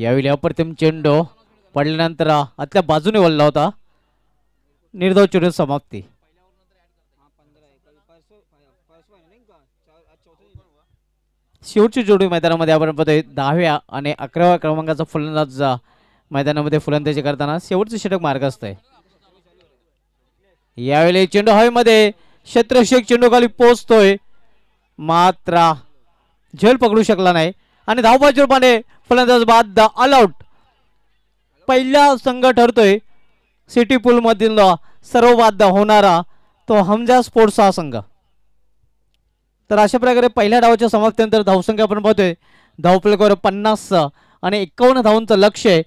यावेळी अप्रतिम चेंडो पडल्यानंतर आतल्या बाजूने वळला होता निर्धाव चेंडू समाप्ती शेवटची जोडी मैदानामध्ये आपण पाहतोय दहाव्या आणि अकराव्या क्रमांकाचा फुलंदाज मैदानामध्ये फुलंदाजी करताना शेवटचे षटक मार्ग असतंय यावेळी चेंडू हवेमध्ये क्षेत्रशेख चेंडू खाली पोचतोय मात्र झेल पकडू शकला नाही आणि धावबाजी रूपाने फलंदाज बाद द ऑलआउट पहिला संघ ठरतोय सिटी मधील सर्व बाद होणारा तो हमजा स्पोर्ट्स हा संघ तर अशा प्रकारे पहिल्या डावाच्या समाप्तीनंतर धावसंख्या आपण पाहतोय धावफलकावर पन्नास आणि एक्कावन्न धावांचं लक्ष आहे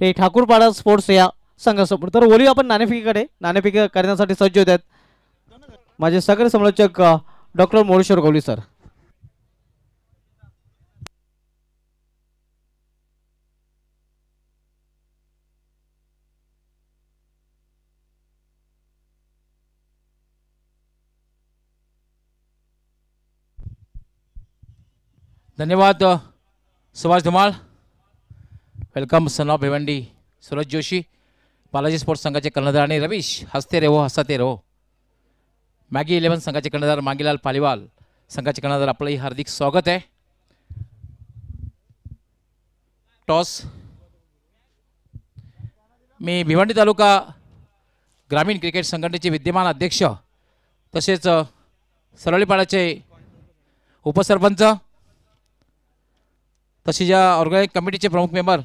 ते ठाकूरपाडा स्पोर्ट्स या संघासमोर तर ओली आपण नाणेफिकीकडे नाणेफिकी करण्यासाठी सज्ज होत आहेत माझे सगळे समालोचक डॉक्टर मोरेश्वर गवली सर धन्यवाद Subhash Dhumal welcome son of Bhiwandi Suraj Joshi Balaji sports संघाचे कर्णधार आणि रवीश हसते रेवो हसते हो मॅगी इलेव्हन संघाचे कर्णधार मांगीलाल पालिवाल संघाचे कर्णधार आपलंही हार्दिक स्वागत आहे टॉस मी भिवंडी तालुका ग्रामीण क्रिकेट संघटनेचे विद्यमान अध्यक्ष तसेच सरळीपाडाचे उपसरपंच तसेच या ऑर्गनाईज कमिटीचे प्रमुख मेंबर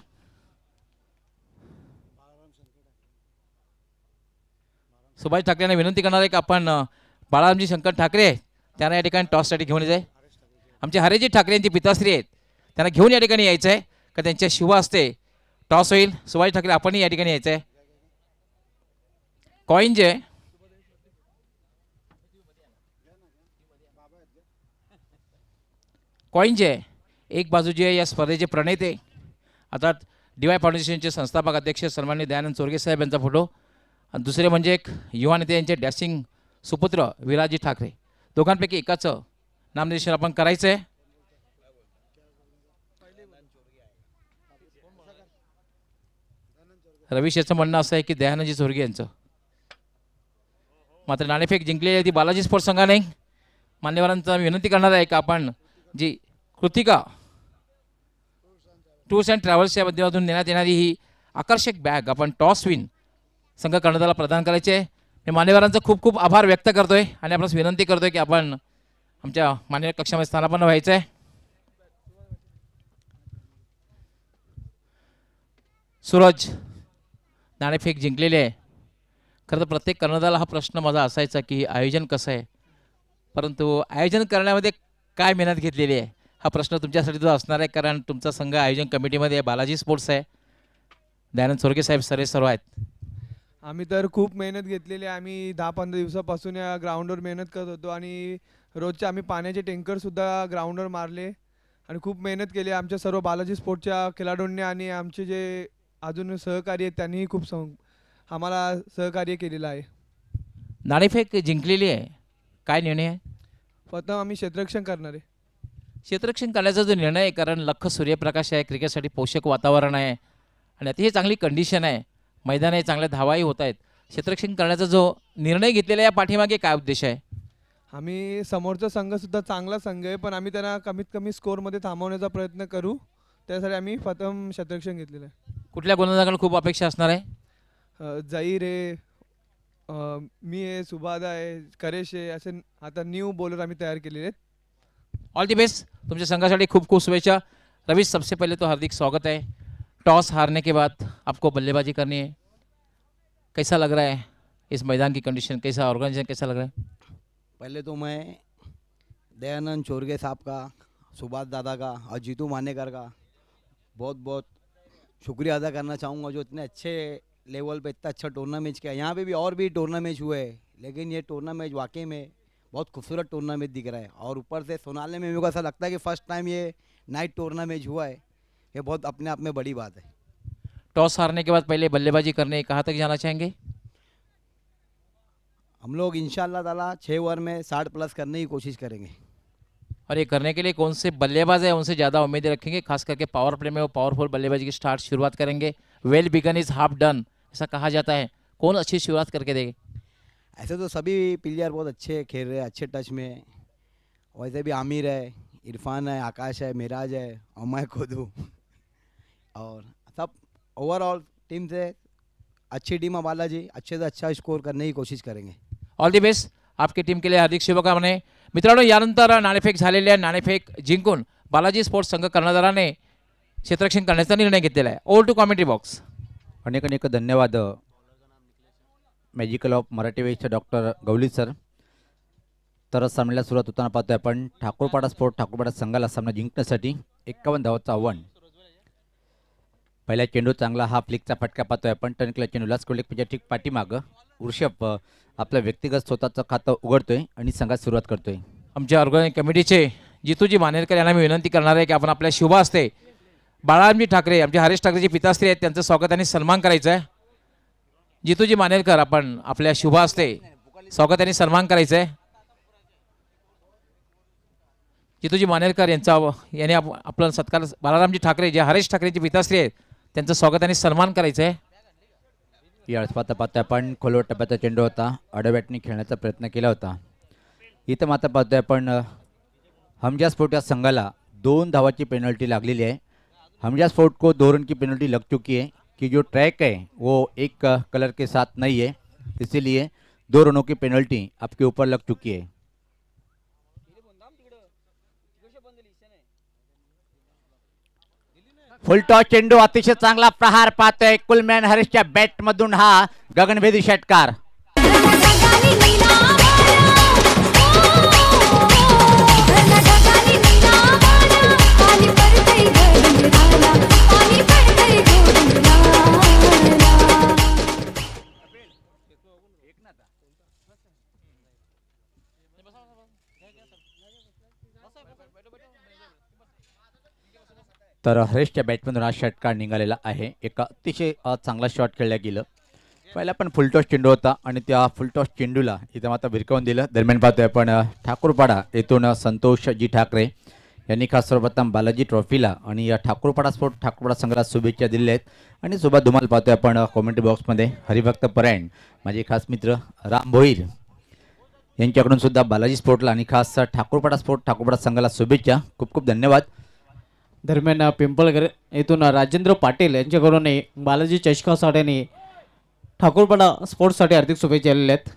सुभाष ठाकरे यांना विनंती करणार आहे की आपण बाळारामजी शंकर ठाकरे त्यांना या ठिकाणी टॉससाठी घेऊन यायचं आहे आमचे हरेजी ठाकरे यांची पिताश्री आहेत त्यांना घेऊन या ठिकाणी यायचं आहे का त्यांच्या शिवा असते टॉस होईल सुभाष ठाकरे आपणही या ठिकाणी यायचं आहे कॉईन जे कॉईन जे एक बाजूचे आहे या स्पर्धेचे प्रणेते अर्थात डी वाय फाउंडेशनचे संस्थापक अध्यक्ष सन्मान्य दयानंद चोरगे साहेब यांचा फोटो आणि दुसरे म्हणजे एक युवा नेते यांचे डॅसिंग सुपुत्र विराजी ठाकरे दोघांपैकी एकाचं नामनिर्देशन आपण करायचं आहे रवीश याचं म्हणणं असं आहे की दयानंदजी चोरगे यांचं मात्र नाणेफेक जिंकलेली ती बालाजी स्पोर्ट्स संघाने मान्यवरांचा विनंती करणार आहे का आपण जी कृतिका टूर्स अँड ट्रॅव्हल्सच्या माध्यमातून देण्यात येणारी ही आकर्षक बॅग आपण टॉस विन संघ कर्णधाराला प्रदान करायचे आहे मी मान्यवरांचा खूप खूप आभार व्यक्त करतो आहे आणि आपण विनंती करतो आहे की आपण आमच्या मान्य कक्षामध्ये स्थानापन्न व्हायचं आहे सूरज नाणेफेक जिंकलेले आहे खरं तर प्रत्येक कर्णधाराला हा प्रश्न माझा असायचा की आयोजन कसं आहे परंतु आयोजन करण्यामध्ये काय मेहनत घेतलेली आहे हा प्रश्न तुमच्यासाठी तो असणार आहे कारण तुमचा संघ आयोजन कमिटीमध्ये आहे बालाजी स्पोर्ट्स आहे दयानंद सोरगे साहेब सरे सर्व आहेत आम्ही तर खूप मेहनत घेतलेली आहे आम्ही दहा पंधरा दिवसापासून या ग्राउंडवर मेहनत करत होतो आणि रोजचे आम्ही पाण्याचे टँकरसुद्धा ग्राउंडवर मारले आणि खूप मेहनत केली आमच्या सर्व बालाजी स्पोर्टच्या खेळाडूंनी आणि आमचे जे अजून सहकार्य आहेत त्यांनीही खूप सं आम्हाला सहकार्य केलेलं आहे नाणेफेक जिंकलेली आहे काय निर्णय आहे प्रथम आम्ही क्षेत्ररक्षण करणार आहे क्षेत्ररक्षण करण्याचा जो निर्णय आहे कारण लख सूर्यप्रकाश आहे क्रिकेटसाठी पोषक वातावरण आहे आणि अतिशय चांगली कंडिशन आहे मैदान आहे चांगल्या धावाही होत आहेत क्षेत्ररक्षण करण्याचा जो निर्णय घेतलेला या पाठीमागे काय उद्देश आहे आम्ही समोरचा संघसुद्धा चांगला संघ आहे पण आम्ही त्यांना कमीत कमी स्कोरमध्ये थांबवण्याचा प्रयत्न करू त्यासाठी आम्ही प्रथम क्षेत्ररक्षण घेतलेलं आहे कुठल्या गोलंदाजाकडे खूप अपेक्षा असणार आहे अ, जहीर आहे मी आहे सुबादा आहे करेश आहे असे आता न्यू बॉलर आम्ही तयार केलेले आहेत ऑल दी बेस्ट तुमच्या संघासाठी खूब खूब शुभेच्छा रवीश सबसे पहले तो हार्दिक स्वागत है टॉस हारने के बाद आपको बल्लेबाजी करनी है कैसा लग रहा है इस मैदान की कंडीशन कैसा ऑर्गेनाइजेशन कैसा लग रहा है पहले तो मैं दयानंद चोरगे साहब का सुभाष दादा का और जीतू मानेकर का बहुत बहुत शुक्रिया अदा करना चाहूँगा जो इतने अच्छे लेवल पे इतना अच्छा टूर्नामेंट किया यहाँ पे भी और भी टूर्नामेंट हुए लेकिन ये टूर्नामेंट वाकई में बहुत खूबसूरत टूर्नामेंट दिख रहा है और ऊपर से सोनाले में मेरे को ऐसा लगता है कि फर्स्ट टाइम ये नाइट टूर्नामेंट हुआ है ये बहुत अपने आप में बड़ी बात है टॉस हारने के बाद पहले बल्लेबाजी करने कहाँ तक जाना चाहेंगे हम लोग इन तला छः ओवर में साठ प्लस करने की कोशिश करेंगे और ये करने के लिए कौन से बल्लेबाज है उनसे ज़्यादा उम्मीदें रखेंगे खास करके पावर प्ले में वो पावरफुल बल्लेबाजी की स्टार्ट शुरुआत करेंगे well begun is half done ऐसा कहा जाता है कौन अच्छी शुरुआत करके देगा ऐसे तो सभी प्लेयर बहुत अच्छे खेल रहे हैं अच्छे टच में वैसे भी आमिर है इरफान है आकाश है मिराज है और मैं खुद हूँ और सब ओवरऑल टीम से अच्छी टीम है बालाजी अच्छे से अच्छा स्कोर करने की कोशिश करेंगे ऑल दी बेस्ट आपकी टीम के लिए हार्दिक शुभकामना मित्रांनो यानंतर नाणेफेक झालेल्या नाणेफेक जिंकून बालाजी स्पोर्ट्स संघ कर्णधाराने क्षेत्ररक्षण करण्याचा निर्णय घेतलेला आहे ओवर टू कॉमेंट्री बॉक्स अनेक अनेक धन्यवाद मॅजिकल ऑफ मराठी वेशचे डॉक्टर गवली सर तर सामन्याला सुरुवात होताना पाहतोय आपण ठाकूरपाडा स्पोर्ट ठाकूरपाडा संघाला सामना जिंकण्यासाठी एक्कावन्न धावाचं आव्हान पहिला चेंडू चांगला हा फ्लिकचा फटका पाहतोय आपण टनकला चेंडूलाच कोल्हे म्हणजे ठीक पाठीमाग ऋषभ आपलं व्यक्तिगत स्वतःचं खातं उघडतोय आणि संघात सुरुवात करतोय आमच्या ऑर्गनाईज कमिटीचे जितूजी मानेरकर यांना मी विनंती करणार आहे की आपण आपल्या शुभा असते बाळारामजी ठाकरे आमचे हरेश ठाकरेचे पिताश्री आहेत त्यांचं स्वागत आणि सन्मान करायचं आहे जितूजी मानेलकर आपण आपल्या शुभा असते स्वागत आणि सन्मान करायचं आहे जितूजी मानेलकर यांचा याने आपला सत्कार बालारामजी ठाकरे जे हरेश ठाकरेचे पिताश्री आहेत त्यांचं स्वागत आणि सन्मान करायचं आहे या पाहतोय आपण खोलवर टप्प्याचा चेंडू होता अडव्याटनी खेळण्याचा प्रयत्न केला होता इथं मात्र पाहतोय आपण हमजा स्पोर्ट या संघाला दोन धावाची पेनल्टी लागलेली आहे हमजा स्पोर्ट को दो रन की पेनल्टी लग चुकी आहे कि जो ट्रैक है वो एक कलर के साथ नहीं है इसीलिए दो रनों की पेनल्टी आपके ऊपर लग चुकी है फुलटॉस चेंडू अतिशय चांगला प्रहार पाहतोय कुलमॅन बैट मधुन हा गगनभेदी षटकार तर हरेशच्या बॅटमधून हा षटकार निघालेला आहे एका अतिशय चांगला शॉट खेळला गेलं पहिला पण फुलटॉस चेंडू होता आणि त्या फुलटॉस चेंडूला इथं आता भिरकावून दिलं दरम्यान पाहतोय आपण ठाकूरपाडा येथून संतोष जी ठाकरे यांनी खास सर्वप्रथम बालाजी ट्रॉफीला आणि या ठाकूरपाडा स्पोर्ट ठाकूरपाडा संघाला शुभेच्छा दिल्या आहेत आणि सोबत धुमाल पाहतोय आपण कॉमेंट बॉक्समध्ये हरिभक्त परायण माझे खास मित्र राम भोईर यांच्याकडून सुद्धा बालाजी स्पोर्टला आणि खास ठाकूरपाडा स्पोर्ट ठाकूरपाडा संघाला शुभेच्छा खूप खूप धन्यवाद दरम्यान पिंपळगर येथून राजेंद्र पाटील यांच्याकडून बालाजी चष्का ठाकूरपणा ठाकूरपाडा स्पोर्ट्ससाठी हार्दिक शुभेच्छा दिलेल्या आहेत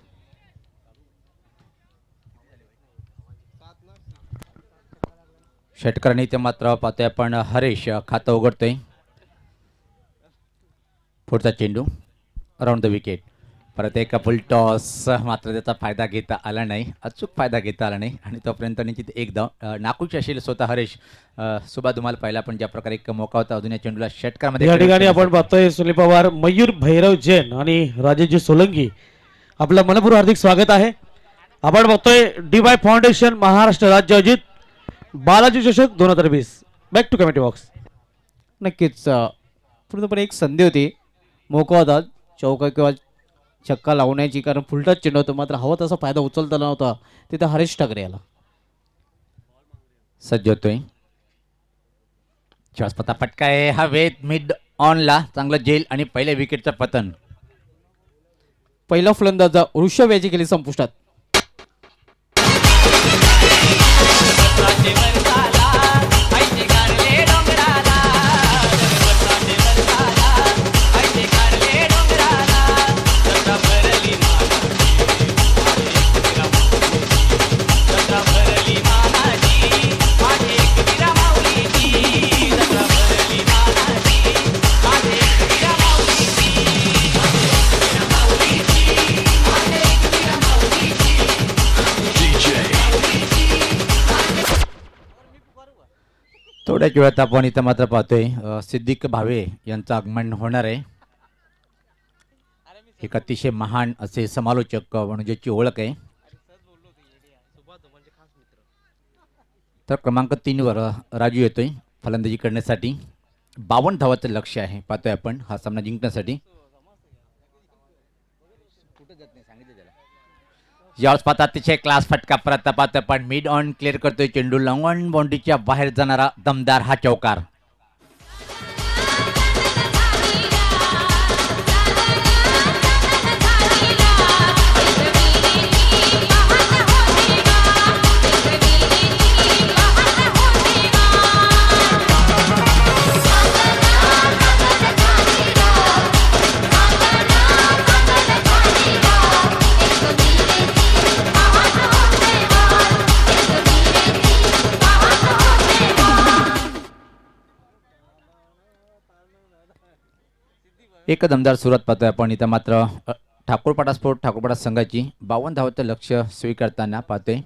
षटकरणी ते मात्र पाहतोय आपण हरेश खातं उघडतोय पुढचा चेंडू अराउंड द विकेट परत फुल टॉस मात्र त्याचा फायदा घेता आला नाही अचूक फायदा घेता आला नाही आणि तोपर्यंत निश्चित एक धाव असेल स्वतः हरेश सुभा तुम्हाला पाहिला पण ज्या प्रकारे एक मोका होता अजून या चेंडूला षटकामध्ये या ठिकाणी आपण पाहतोय सुनील पवार मयूर भैरव जैन आणि राजेशजी सोलंकी आपलं मनपूर हार्दिक स्वागत आहे आपण बघतोय डी बाय फाउंडेशन महाराष्ट्र राज्य अजित बालाजी चषक दोन हजार वीस बॅक टू कमेटी बॉक्स नक्कीच पूर्णपणे एक संधी होती मोका होता चौका किंवा चक्का लावण्याची कारण फुलटच चेंड होतो मात्र हवा तसा फायदा उचलता नव्हता तिथं हरीश ठाकरे याला सज्ज होतोय पटका आहे हा वेद मिड ऑनला चांगलं जेल आणि पहिल्या विकेटचं पतन पहिला फलंदाजा ऋषभ याची केली संपुष्टात थोड्याच वेळात आपण इथं मात्र पाहतोय सिद्धिक भावे यांचं आगमन होणार आहे एक अतिशय महान असे समालोचक म्हणून ज्याची ओळख आहे तर क्रमांक वर राजू येतोय फलंदाजी करण्यासाठी बावन धावाचं लक्ष आहे पाहतोय आपण हा सामना जिंकण्यासाठी यावेळेस अतिशय क्लास फटका प्रतापात पण मिड ऑन क्लिअर करतोय चेंडू लॉंग ऑन बाउंड्रीच्या बाहेर जाणारा दमदार हा चौकार एक दमदार सुरुवात पाहतोय आपण इथं मात्र ठाकूरपाडा स्पोर्ट ठाकूरपाडा संघाची बावन्न धावत लक्ष स्वीकारताना पाहतोय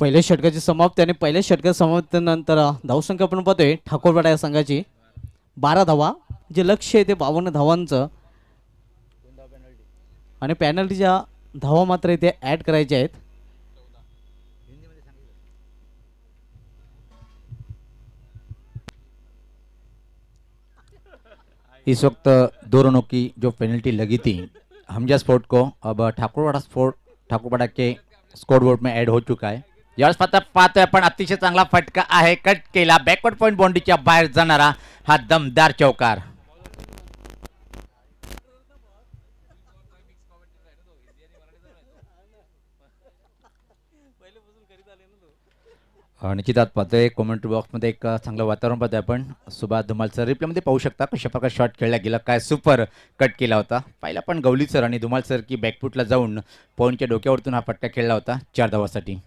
पहिल्या षटकाची समाप्ती आणि पहिल्या षटकाच्या समाप्तीनंतर धावसंख्या आपण पाहतोय ठाकोरवाडा या संघाची बारा धावा जे लक्ष आहे ते बावन्न धावांचं आणि पॅनल्टीच्या धावा मात्र इथे ॲड करायच्या आहेत इस वक्त दो रनों की जो पेनल्टी लगी थी हमजा स्पोर्ट को अब ठाकुरवाड़ा स्पोर्ट ठाकुरवाड़ा के स्कोर बोर्ड में ऐड हो चुका है यावेळेस पाहता पाहतोय पण अतिशय चांगला फटका आहे कट केला बॅकवर्ड पॉईंट बॉन्डीच्या बाहेर जाणारा हा दमदार चौकार निश्चितात पाहतोय बॉक्स बॉक्समध्ये एक चांगलं वातावरण पाहतोय आपण सुभाष धुमालसर मध्ये पाहू शकता कशा प्रकार शॉट खेळला गेला काय सुपर कट केला होता पहिला पण गवली सर आणि धुमाल सर की बॅकफुटला जाऊन पॉईंटच्या डोक्यावरतून हा फटका खेळला होता चार धावासाठी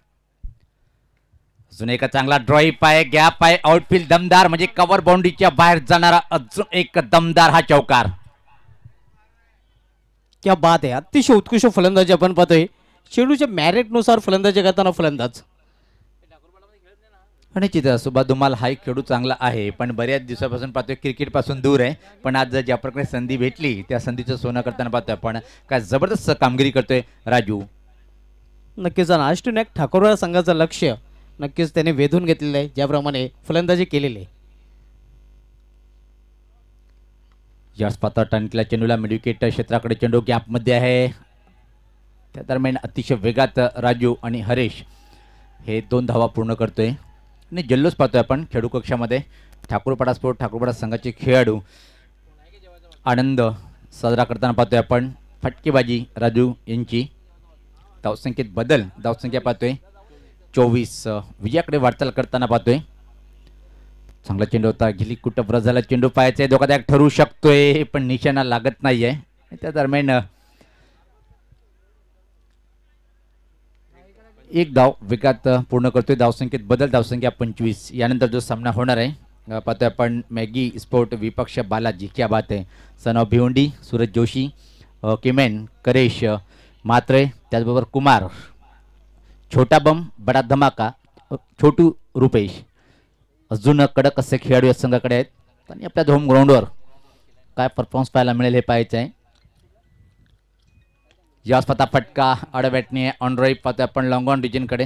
अजून एका चांगला ड्रॉईप आहे गॅप आहे आउटफिल्ड दमदार म्हणजे कवर बाउंड्रीच्या बाहेर जाणारा अजून एक दमदार हा चौकार क्या बात आहे अतिशय उत्कृष्ट फलंदाजी आपण पाहतोय शेडूच्या मॅरेटनुसार फलंदाजी करताना फलंदाज आणि सुबा धुमाल हा एक खेळू चांगला आहे पण बऱ्याच दिवसापासून पाहतोय क्रिकेट पासून दूर आहे पण आज ज्या प्रकारे संधी भेटली त्या संधीचं सोनं करताना पाहतोय आपण काय जबरदस्त कामगिरी करतोय राजू नक्कीच अष्टनायक ठाकोरवाला संघाचं लक्ष नक्कीच त्याने वेधून घेतलेलं आहे ज्याप्रमाणे फलंदाजी केलेली आहे या पात्र टणकला चेंडूला मेडिकेट क्षेत्राकडे चेंडू गॅपमध्ये आहे त्या दरम्यान अतिशय वेगात राजू आणि हरेश हे दोन धावा पूर्ण करतोय आणि जल्लोष पाहतोय आपण खेळू कक्षामध्ये ठाकूरपाडा स्पोर्ट ठाकूरपाडा संघाचे खेळाडू आनंद साजरा करताना पाहतोय आपण फटकेबाजी राजू यांची धावसंख्येत बदल धावसंख्या पाहतोय चोवीस विजयाकडे वाटचाल करताना पाहतोय चांगला चेंडू होता गिली कुठं ब्रझाला चेंडू पाहायचा आहे धोकादायक ठरू शकतोय पण निशाणा लागत नाही आहे त्या दरम्यान एक धाव विकात पूर्ण करतोय धावसंख्येत बदल धावसंख्या पंचवीस यानंतर जो सामना होणार आहे पाहतोय आपण मॅगी स्पोर्ट विपक्ष बालाजी क्या बात आहे सन भिवंडी सूरज जोशी किमेन करेश मात्रे त्याचबरोबर कुमार छोटा बम बडा धमाका छोटू रुपेश अजून कडक असे खेळाडू या संघाकडे आहेत आणि आपल्या होम ग्राउंडवर काय परफॉर्मन्स पाहायला मिळेल हे पाहायचं आहे यास्पता फटका ऑन ऑनड्रॉईव पाहतोय आपण लॉंग ऑन डिजिनकडे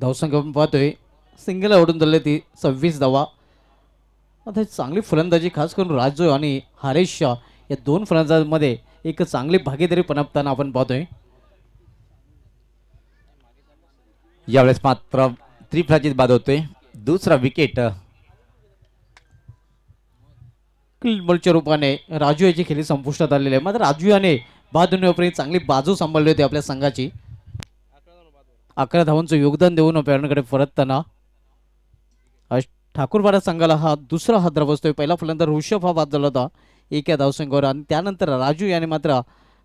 धावसंख्या पाहतोय सिंगल आवडून चालले ती सव्वीस धावा आता चांगली फलंदाजी खास करून राजू आणि हरेश या दोन फलंदाजांमध्ये एक चांगली भागीदारी पनपताना आपण पाहतोय यावेळेस मात्र बाद होतोय दुसरा विकेट बॉलच्या रूपाने राजू याची खेळी संपुष्टात आलेली आहे मात्र राजू याने बाद होण्यापर्यंत चांगली बाजू सांभाळली होती आपल्या संघाची अकरा धावांचं योगदान देऊन आपल्याकडे परतताना ठाकूरवाडा संघाला हा दुसरा हात बसतोय पहिला फलंदाज ऋषभ हा बाद झाला होता एका धावसंघावर आणि त्यानंतर राजू याने मात्र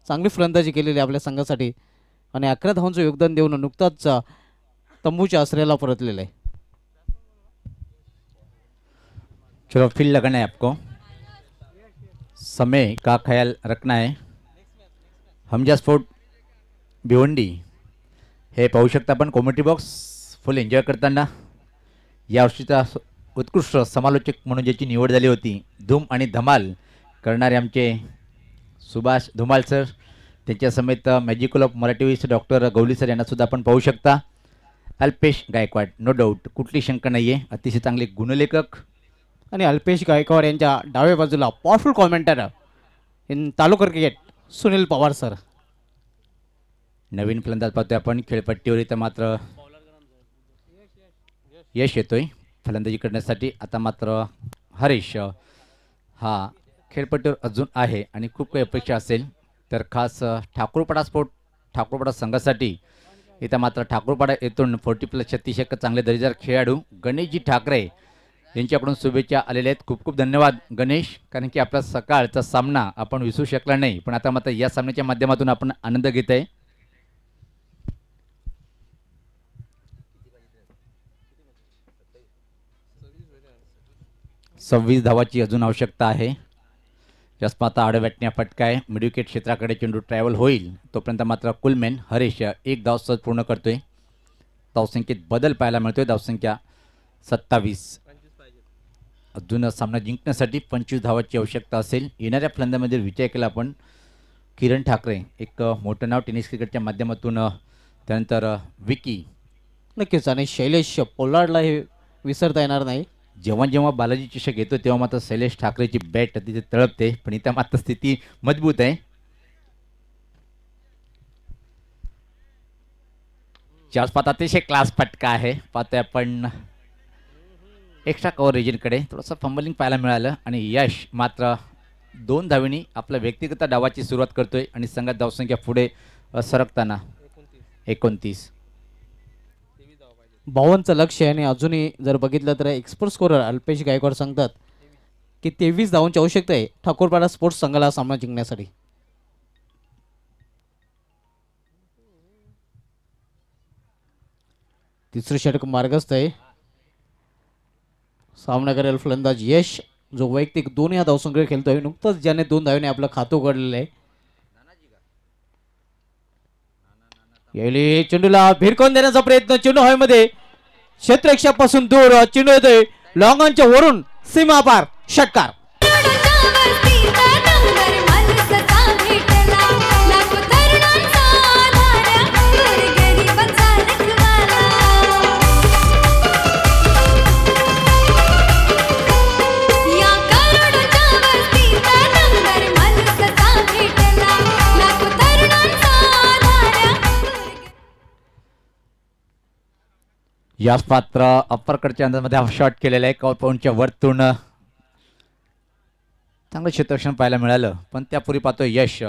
चांगली फलंदाजी केलेली आपल्या संघासाठी आणि अकरा धावांचं योगदान देऊन नुकताच तंबूच्या आश्रयाला परतलेलं आहे चलो फील्ड लगना है आपको समय का ख्याल रखना है हमजा स्पोर्ट भिवंडी हे पाहू शकता आपण कॉमेडी बॉक्स फुल एन्जॉय करताना या वर्षीचा उत्कृष्ट समालोचक म्हणून ज्याची निवड झाली होती धूम आणि धमाल करणारे आमचे सुभाष धुमाल सर त्यांच्या समेत मॅजिकल ऑफ मराठीविस्ट डॉक्टर गौली सर यांनासुद्धा आपण पाहू शकता अल्पेश गायकवाड नो डाऊट कुठली शंका नाही आहे अतिशय चांगले गुणलेखक आणि अल्पेश गायकवाड यांच्या डाव्या बाजूला powerful commenter in taluka cricket Sunil Pawar sir नवीन फलंदाज पाहतोय आपण खेळपट्टीवर इथं मात्र यश येतोय फलंदाजी करण्यासाठी आता मात्र हरीश हा खेळपट्टीवर अजून आहे आणि खूप काही अपेक्षा असेल तर खास ठाकूरपाडा स्पोर्ट ठाकूरपाडा संघासाठी इथं मात्र ठाकूरपाडा येथून फोर्टी प्लस छत्तीस एक चांगले दर्जेदार खेळाडू गणेशजी ठाकरे यांच्याकडून शुभेच्छा आलेल्या आहेत खूप खूप धन्यवाद गणेश कारण की आपला सकाळचा सामना आपण विसरू शकला नाही पण आता मात्र या सामन्याच्या माध्यमातून आपण आनंद घेत आहे सव्वीस धावाची अजून आवश्यकता आहे जसमाता आडव्याटण्या आहे मिडिकेट क्षेत्राकडे चेंडू ट्रॅव्हल होईल तोपर्यंत मात्र कुलमेन हरेश एक धाव सहज पूर्ण करतोय धावसंख्येत बदल पाहायला मिळतोय धावसंख्या सत्तावीस अजून सामना जिंकण्यासाठी पंचवीस धावाची आवश्यकता असेल येणाऱ्या फलंदामधील विजय केला आपण किरण ठाकरे एक मोठं नाव टेनिस क्रिकेटच्या माध्यमातून त्यानंतर विकी नक्कीच आणि शैलेश पोलाडला हे विसरता येणार नाही जेव्हा जेव्हा बालाजी चषक येतो तेव्हा मात्र शैलेश ठाकरेची बॅट तिथे तळपते पण इथं मात्र स्थिती मजबूत आहे चार अतिशय क्लास पटका आहे पाहतोय आपण एक्स्ट्रा कव्हरेजकडे थोडंसं फंबलिंग पाहायला मिळालं आणि यश मात्र दोन धावणी आपल्या व्यक्तिगत डावाची सुरुवात करतोय आणि संघात धावसंख्या पुढे सरकताना एकोणतीस बावनचं लक्ष आहे आणि अजूनही जर बघितलं तर एक्सपर्ट स्कोरर अल्पेश गायकवाड सांगतात की तेवीस धावांची आवश्यकता आहे ठाकूरपाडा स्पोर्ट्स संघाला सामना जिंकण्यासाठी तिसरं षटक मार्गस्थ आहे सामना करेल फलंदाज यश जो वैयक्तिक दोन या खेळतो खेळतोय नुकतंच ज्याने दोन धावेने आपलं खातं उघडलेलं आहे येले चेंडूला भिरकोन देण्याचा प्रयत्न चेंडू हवेमध्ये क्षेत्रक्षापासून दूर चेंडू येतोय लॉंगॉनच्या वरून सीमापार षटकार याच मात्र अप्परकडच्या अंदाजमध्ये शॉट केलेला आहे कॉल पॉईंटच्या वरतून चांगलं क्षेत्रक्षण पाहायला मिळालं पण त्यापूर्वी पाहतो यश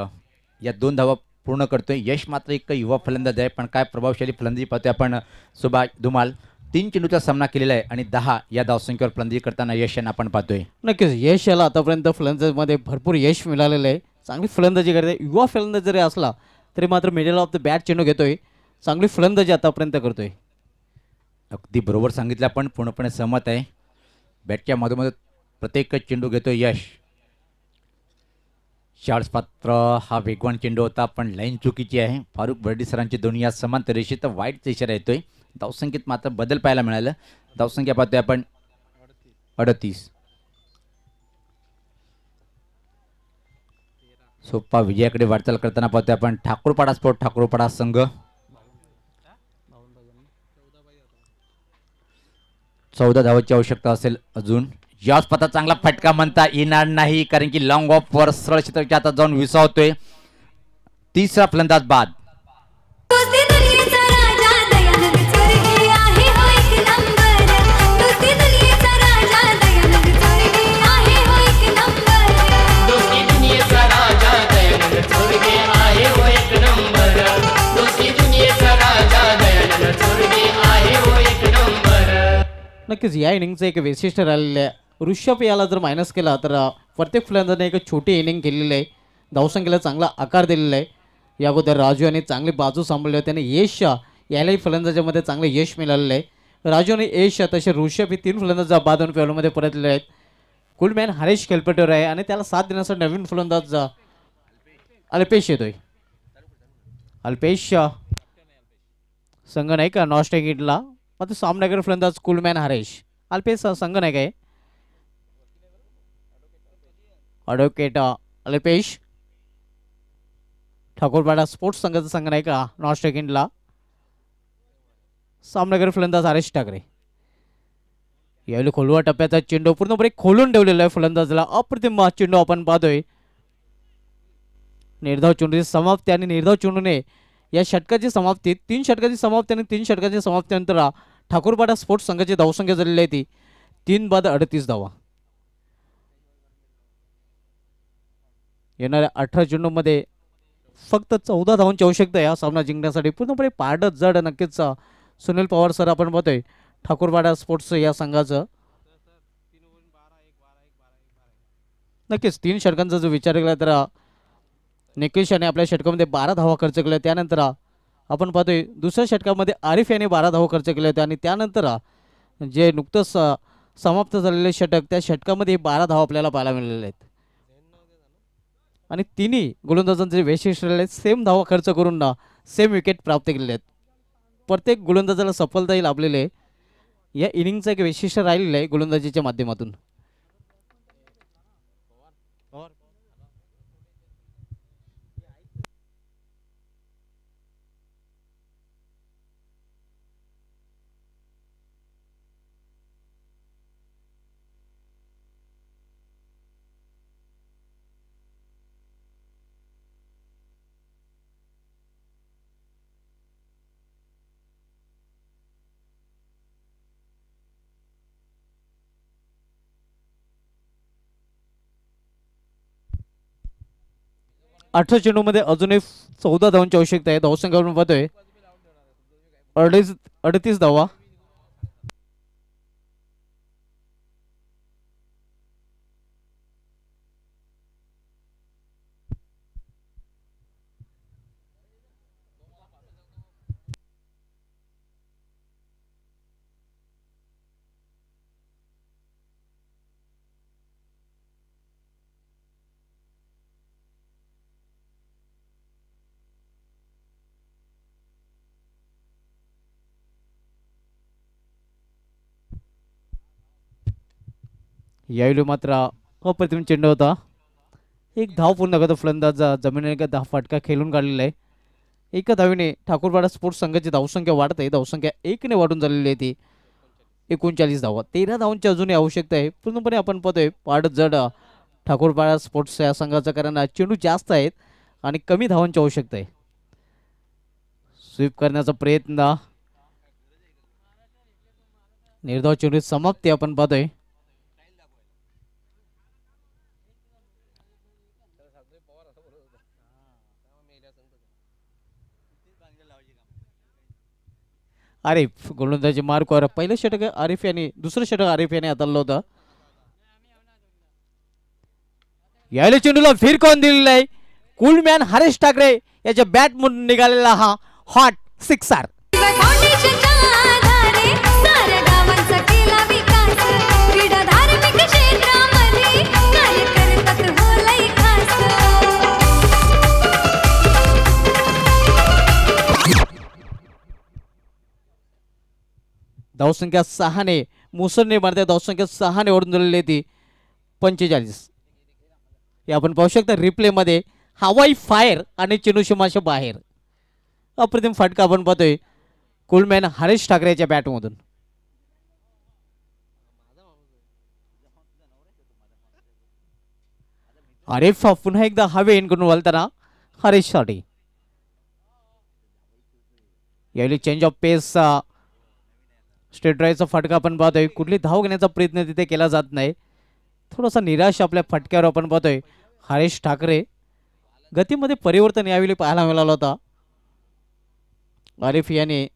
या दोन धावा पूर्ण करतोय यश मात्र एक युवा फलंदाज आहे पण काय प्रभावशाली फलंदाजी पाहतोय आपण सुभाष धुमाल तीन चेंडूचा सामना केलेला आहे आणि दहा या धावसंख्येवर फलंदाजी करताना यश यांना आपण पाहतोय नक्कीच यश याला आतापर्यंत फलंदाजमध्ये भरपूर यश मिळालेलं आहे चांगली फलंदाजी करते युवा फलंदाज जरी असला तरी मात्र मिडल ऑफ द बॅट चेंडू घेतोय चांगली फलंदाजी आतापर्यंत करतोय अगदी बरोबर सांगितलं आपण पूर्णपणे सहमत आहे बॅटच्या मधोमध प्रत्येक चेंडू घेतो यश चार्ल्स पात्र हा वेगवान चेंडू होता पण लाईन चुकीची आहे फारुख बर्डी सरांची दोन्ही या समान रेषेत वाईट इशारा येतोय धावसंख्येत मात्र बदल पाहायला मिळालं धावसंख्या पाहतोय आपण अडतीस सोप्पा विजयाकडे वाटचाल करताना पाहतोय आपण ठाकूरपाडा स्पोर्ट ठाकूरपाडा संघ चौदा धावाची आवश्यकता असेल अजून या स्पर्धा चांगला फटका म्हणता येणार नाही कारण की लॉंग वर सरळ क्षेत्राच्या आता जाऊन विसावतोय तिसरा फलंदाज बाद नक्कीच या इनिंगचं एक वैशिष्ट्य राहिलेलं आहे ऋषभ याला जर मायनस केला तर प्रत्येक फलंदाजाने एक छोटी इनिंग केलेली आहे धावसंख्येला चांगला आकार दिलेला आहे या अगोदर राजू यांनी चांगली बाजू सांभाळली त्यांनी यश यालाही फलंदाजामध्ये चांगले यश मिळालेलं आहे राजू आणि यश तसे ऋषभ हे तीन फलंदाज बाद दोन फेलमध्ये परतलेले आहेत कुलमॅन हरेश खेलपेटर आहे आणि त्याला साथ देण्यासाठी नवीन फलंदाज अल्पेश येतोय अल्पेश संघ नाही का नॉस्टेगिटला मात्र सामनगर फलंदाज कुलमॅन हरेश अल्पेश नाही काय अॅडव्होकेट अल्पेश ठाकूरपाडा स्पोर्ट्स संघाचा नाही का नॉर्थ सेकंडला सामनगर फलंदाज हरेश ठाकरे यावेळी खोलवा टप्प्याचा चेंडू पूर्णपणे खोलून ठेवलेला आहे फलंदाजला अप्रतिम चेंडू आपण पाहतोय निर्धाव चेंडूची समाप्ती आणि निर्धाव चेंडूने या षटकाची समाप्ती तीन षटकाची समाप्ती आणि तीन षटकाच्या समाप्तीनंतर ठाकूरपाडा स्पोर्ट्स संघाची धावसंख्या झालेली आहे ती तीन बाद अडतीस धावा येणाऱ्या अठरा चेंडूमध्ये फक्त चौदा धावांची आवश्यकता या सामना जिंकण्यासाठी पूर्णपणे पाडत जड नक्कीच सुनील पवार सर आपण पाहतोय ठाकूरबाडा स्पोर्ट्स या संघाचं नक्कीच तीन षटकांचा जो विचार केला तर निकेश आपल्या षटकामध्ये बारा धावा खर्च केला त्यानंतर आपण पाहतोय दुसऱ्या षटकामध्ये आरिफ याने बारा धाव खर्च केले होते आणि त्यानंतर जे नुकतंच समाप्त झालेले षटक त्या षटकामध्ये बारा धाव आपल्याला पाहायला मिळालेले आहेत आणि तिन्ही गोलंदाजांचे वैशिष्ट्य आहेत सेम धावा खर्च करून ना सेम विकेट प्राप्त केलेले आहेत प्रत्येक गोलंदाजाला सफलता लाभलेले या इनिंगचं एक वैशिष्ट्य राहिलेलं आहे गोलंदाजीच्या माध्यमातून अठरा मध्ये अजूनही चौदा धावांची आवश्यकता आहे धावसंख्या पाहतोय अडीच अडतीस धावा यावेळी मात्र अप्रतिम चेंडू होता एक धाव पूर्ण करतो फलंदाज जमिनीने का दहा फटका खेळून काढलेला आहे एका धावीने ठाकूरपाडा स्पोर्ट्स संघाची धावसंख्या वाढत आहे धावसंख्या एकने वाढून झालेली आहे ती एकोणचाळीस धावा तेरा धावांची अजूनही आवश्यकता आहे पूर्णपणे आपण पाहतोय पाड जड ठाकूरपाडा स्पोर्ट्स या संघाचं कारण चेंडू जास्त आहेत आणि कमी धावांची आवश्यकता आहे स्वीप करण्याचा प्रयत्न निर्धाव चेंडू समाप्ती आपण पाहतोय आरिफ गोलंदाजी मार्कवर पहिलं षटक आरिफ यांनी दुसरं षटक आरिफ यांनी हाताळलं होत यायला चेंडूला फिरकॉन दिलेला आहे कुलमॅन हरेश ठाकरे याच्या बॅटमधून निघालेला हा हॉट सिक्सार धावसंख्या सहाने मुसळने मारते धावसंख्या सहाने ओढून दिलेली ती पंचेचाळीस हे आपण पाहू शकता रिप्लेमध्ये हवाई फायर आणि चिनू बाहेर अप्रतिम फटका आपण पाहतोय कुलमॅन हरीश ठाकरेच्या बॅटमधून अरे फा पुन्हा एकदा हवे इन करून वलताना हरीश साठी यावेळी चेंज ऑफ पेसचा स्टेट ड्राईव्हचा फटका आपण पाहतोय कुठली धाव घेण्याचा प्रयत्न तिथे केला जात नाही थोडासा निराश आपल्या फटक्यावर आपण पाहतोय हरेश ठाकरे गतीमध्ये परिवर्तन यावेळी पाहायला मिळाला होता आरिफ याने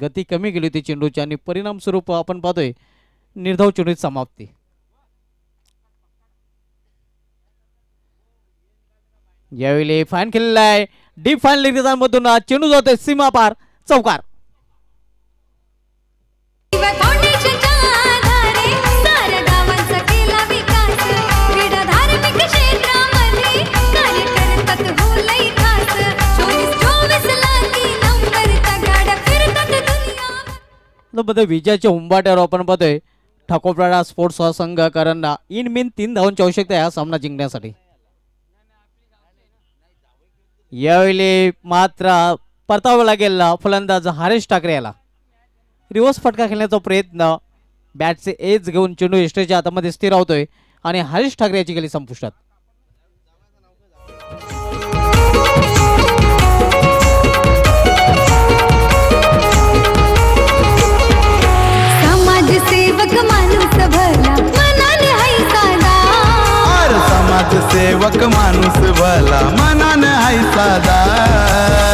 गती कमी केली होती चेंडूची आणि परिणामस्वरूप आपण पाहतोय निर्धाव चेंडूत समाप्ती यावेळी फॅन खेळलेला आहे डीप फाईन मधून चेंडू जातोय सीमा पार चौकार विजयाच्या हुंबाट्यावर आपण पाहतोय ठाकोरपाडा स्पोर्ट्स संघकरांना इन मिन तीन धावांची आवश्यकता या सामना जिंकण्यासाठी यावेळी मात्र परतावं लागेल फलंदाज हरेश ठाकरे याला रिव्हर्स फटका खेळण्याचा प्रयत्न बॅटचे एज घेऊन चेंडू एस्ट्रेच्या हातामध्ये स्थिर होतोय आणि हरीश ठाकरे याची गेली संपुष्टात समाजसेवक माणूस भला मनाने हाय सादा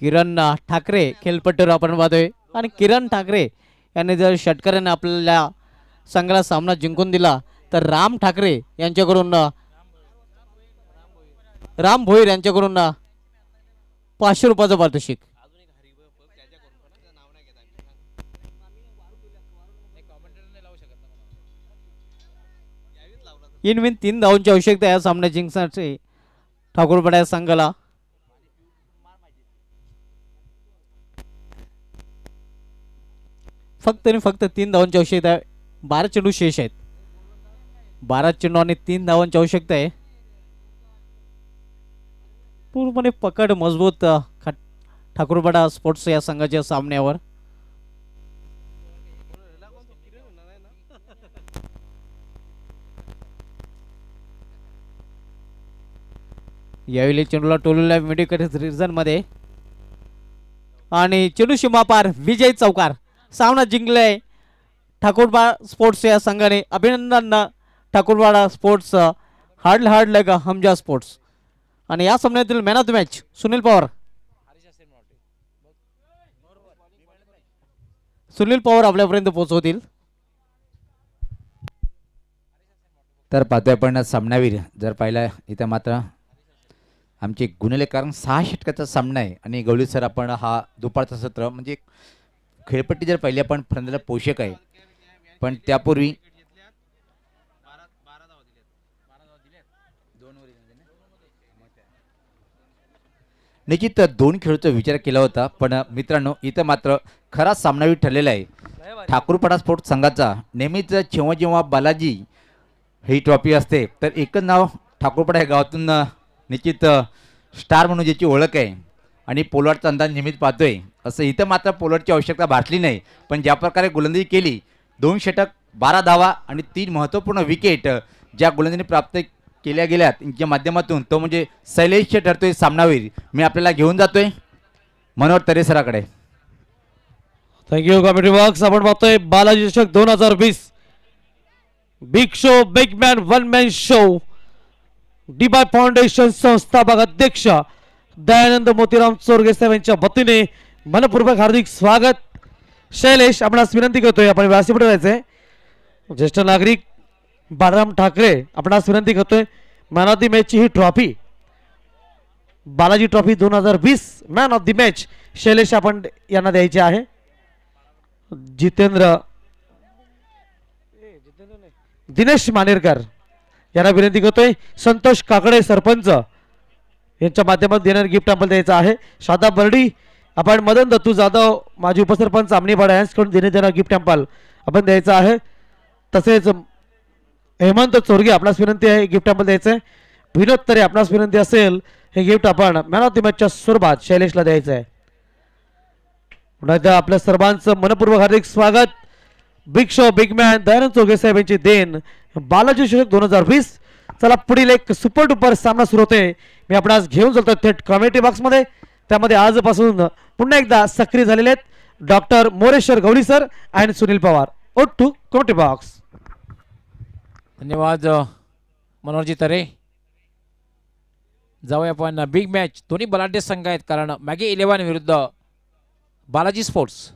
किरण ठाकरे खेळपट्टीवर आपण पाहतोय आणि किरण ठाकरे यांनी जर षटकऱ्याने आपल्याला संघाला सामना जिंकून दिला तर राम ठाकरे यांच्याकडून राम भोईर यांच्याकडून पाचशे रुपयाचं पारितोषिक इनविन तीन धावूंची आवश्यकता या सामन्या जिंकण्यासाठी ठाकूरपडा या संघाला फक्त आणि फक्त तीन धावांची आवश्यकता आहे बारा चेंडू शेष आहेत बारा चेंडू आणि तीन धावांची आवश्यकता आहे पूर्णपणे पकड मजबूत ठाकूरबाडा स्पोर्ट्स या संघाच्या सामन्यावर यावेळी चेंडूला टोलूला मेडिकल मध्ये आणि चेंडू शिमापार विजय चौकार सामना जिंकले ठाकूरबा स्पोर्ट्स या संघाने अभिनंदन ठाकूरवाडा स्पोर्ट्स हार्ड हार्ड लग हमजा स्पोर्ट्स आणि या सामन्यातील man of the match Sunil Pawar Sunil Pawar आपल्यापर्यंत पोहोचवतील तर पाहतोय पण सामनावीर जर पाहिला इथं मात्र आमचे गुन्हेले कारण सहा षटकाचा सामना आहे आणि गवळी सर आपण हा दुपारचा सत्र म्हणजे खेळपट्टी जर पाहिली आपण फलंदाजला पोषक आहे पण त्यापूर्वी निश्चित दोन खेळूचा विचार केला होता पण मित्रांनो इथं मात्र खरा सामनावी ठरलेला आहे ठाकूरपाडा स्पोर्ट संघाचा नेहमीच जेव्हा जेव्हा बालाजी ही ट्रॉफी असते तर एकच नाव ठाकूरपाडा या गावातून निश्चित स्टार म्हणून ज्याची ओळख आहे आणि पोलाडचा अंदाज नियमित पाहतोय असं इथं मात्र पोलाडची आवश्यकता भासली नाही पण ज्या प्रकारे गोलंदाजी केली दोन षटक बारा धावा आणि तीन महत्त्वपूर्ण विकेट ज्या गोलंदाजीने प्राप्त केल्या गेल्यात या माध्यमातून तो म्हणजे शैलेश ठरतोय सामनावीर मी आपल्याला घेऊन जातोय मनोहर तरेसराकडे थँक्यू कॉमेडी बॉक्स आपण पाहतोय बालाजी चषक दोन हजार वीस big show big man one man show D by foundation संस्थापक अध्यक्ष दयानंद मोतीराम चोरगे साहेब यांच्या वतीने मनपूर्वक हार्दिक स्वागत शैलेश आपणास विनंती करतोय आपण व्यासपीठ जायचंय ज्येष्ठ नागरिक बाळाराम ठाकरे आपणास विनंती करतोय मॅन ऑफ दी मॅचची ही ट्रॉफी बालाजी ट्रॉफी दोन हजार वीस man of the match Shailesh आपण यांना द्यायची आहे जितेंद्र दिनेश मानेरकर यांना विनंती करतोय संतोष काकडे सरपंच यांच्या माध्यमातून देणार गिफ्ट आपण द्यायचं आहे शादा बर्डी आपण मदन दत्तू जाधव माजी उपसरपंच आमणीपाडा यांच्याकडून देण्यात येणार गिफ्ट टॅम्पल आपण द्यायचं आहे तसेच हेमंत चोरगे आपणास विनंती आहे गिफ्ट टेम्पल द्यायचं आहे विनोद तरी आपणास विनंती असेल हे गिफ्ट आपण मॅन ऑफ द मॅचच्या स्वरूपात शैलेशला द्यायचं आहे पुन्हा एकदा आपल्या सर्वांचं मनपूर्वक हार्दिक स्वागत big show big man Dayanand Chorge saheb यांची देण बालाजी शिक्षक दोन हजार वीस चला पुढील एक सुपर डुपर सामना सुरू होते मी आपण आज घेऊन चलतो थेट कॉमेंटी बॉक्समध्ये त्यामध्ये आजपासून पुन्हा एकदा सक्रिय झालेले आहेत doctor Moreshwar Gawali sir and Sunil Pawar ओ टू कॉमेंटी बॉक्स धन्यवाद मनोहरजी तरे जाऊया आपण बिग मॅच दोन्ही बलाढ्य संघ आहेत कारण मॅगी इलेव्हन विरुद्ध बालाजी स्पोर्ट्स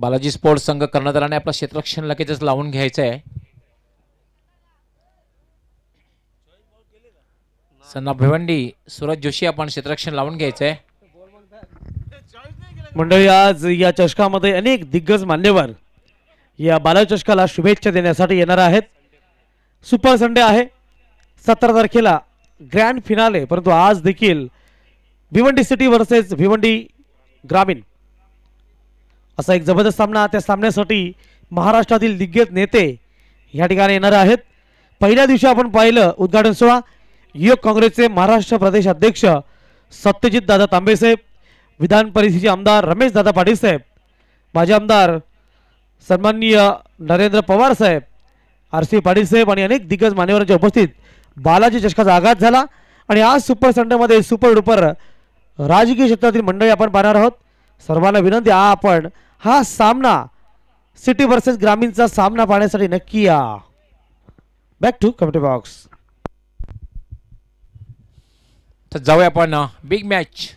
बालाजी स्पोर्ट्स संघ कर्णधाराने आपला क्षेत्रक्षण लगेचच लावून घ्यायचं आहे सन्ना भिवंडी सूरज जोशी आपण क्षेत्रक्षण लावून घ्यायचंय मंडळी आज या चषकामध्ये अनेक दिग्गज मान्यवर या बाला चषकाला शुभेच्छा देण्यासाठी येणार आहेत सुपर संडे आहे सतरा तारखेला ग्रँड फिनाले परंतु आज देखील भिवंडी सिटी वर्सेस भिवंडी ग्रामीण असा एक जबरदस्त सामना त्या सामन्यासाठी महाराष्ट्रातील दिग्गज नेते या ठिकाणी येणार आहेत पहिल्या दिवशी आपण पाहिलं उद्घाटन सोहळा युवक काँग्रेसचे महाराष्ट्र प्रदेश अध्यक्ष सत्यजित दादा तांबेसाहेब विधान परिषदेचे आमदार रमेश दादा पाटील साहेब माजी आमदार सन्माननीय नरेंद्र पवार साहेब आर सी पाटील साहेब आणि अनेक दिग्गज मान्यवरांच्या उपस्थित बालाजी चषकाचा आघात झाला आणि आज सुपर संडेमध्ये सुपर डुपर राजकीय क्षेत्रातील मंडळी आपण पाहणार आहोत सर्वांना विनंती आपण हा सामना सिटी वर्सेस ग्रामीणचा सामना पाहण्यासाठी नक्की या बॅक टू कमेंट बॉक्स तर जाऊया आपण बिग मॅच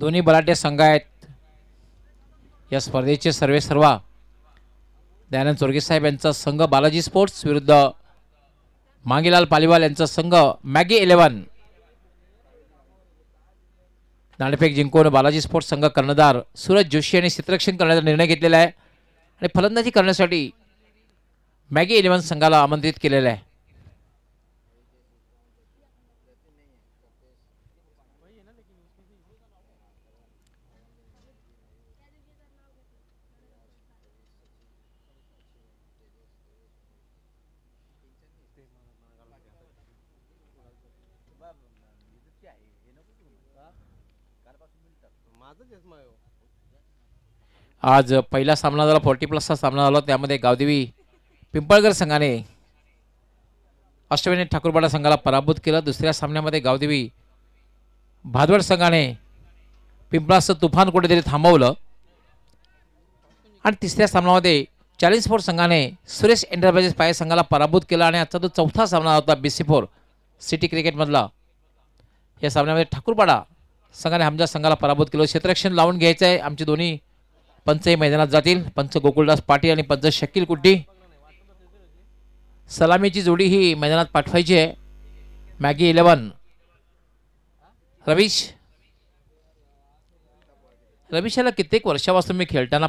दोन्ही बलाढ्य संघ आहेत या स्पर्धेचे सर्वे सर्वा दयानंद चोरगे साहेब यांचा संघ बालाजी स्पोर्ट्स विरुद्ध मांगीलाल पालिवाल यांचा संघ मॅगी इलेव्हन नाणेफेक जिंकून बालाजी स्पोर्ट्स संघ कर्णधार सूरज जोशी यांनी क्षेत्ररक्षण करण्याचा निर्णय घेतलेला आहे आणि फलंदाजी करण्यासाठी मॅगी इलेव्हन संघाला आमंत्रित केलेलं आहे आज पहिला सामना झाला फोर्टी प्लसचा सामना झाला त्यामध्ये गावदेवी पिंपळगर संघाने अष्टविनी ठाकूरबाडा संघाला पराभूत केलं दुसऱ्या सामन्यामध्ये गावदेवी भादवड संघाने पिंपळाचं तुफान कुठेतरी थांबवलं आणि तिसऱ्या सामन्यामध्ये चाळीस फोर संघाने सुरेश एंटरप्राइजेस पाय संघाला पराभूत केला आणि आजचा तो चौथा सामना होता बी सी फोर सिटी क्रिकेटमधला या सामन्यामध्ये ठाकूरपाडा संघाने आमच्या संघाला पराभूत केलं क्षेत्ररक्षण लावून घ्यायचं आहे आमची दोन्ही हे मैदानात जातील पंच गोकुळदास पाटील आणि पंच शकील कुड्डी सलामीची जोडी ही मैदानात पाठवायची आहे मॅगी इलेवन रवीश रविशाला कित्येक वर्षापासून मी खेळताना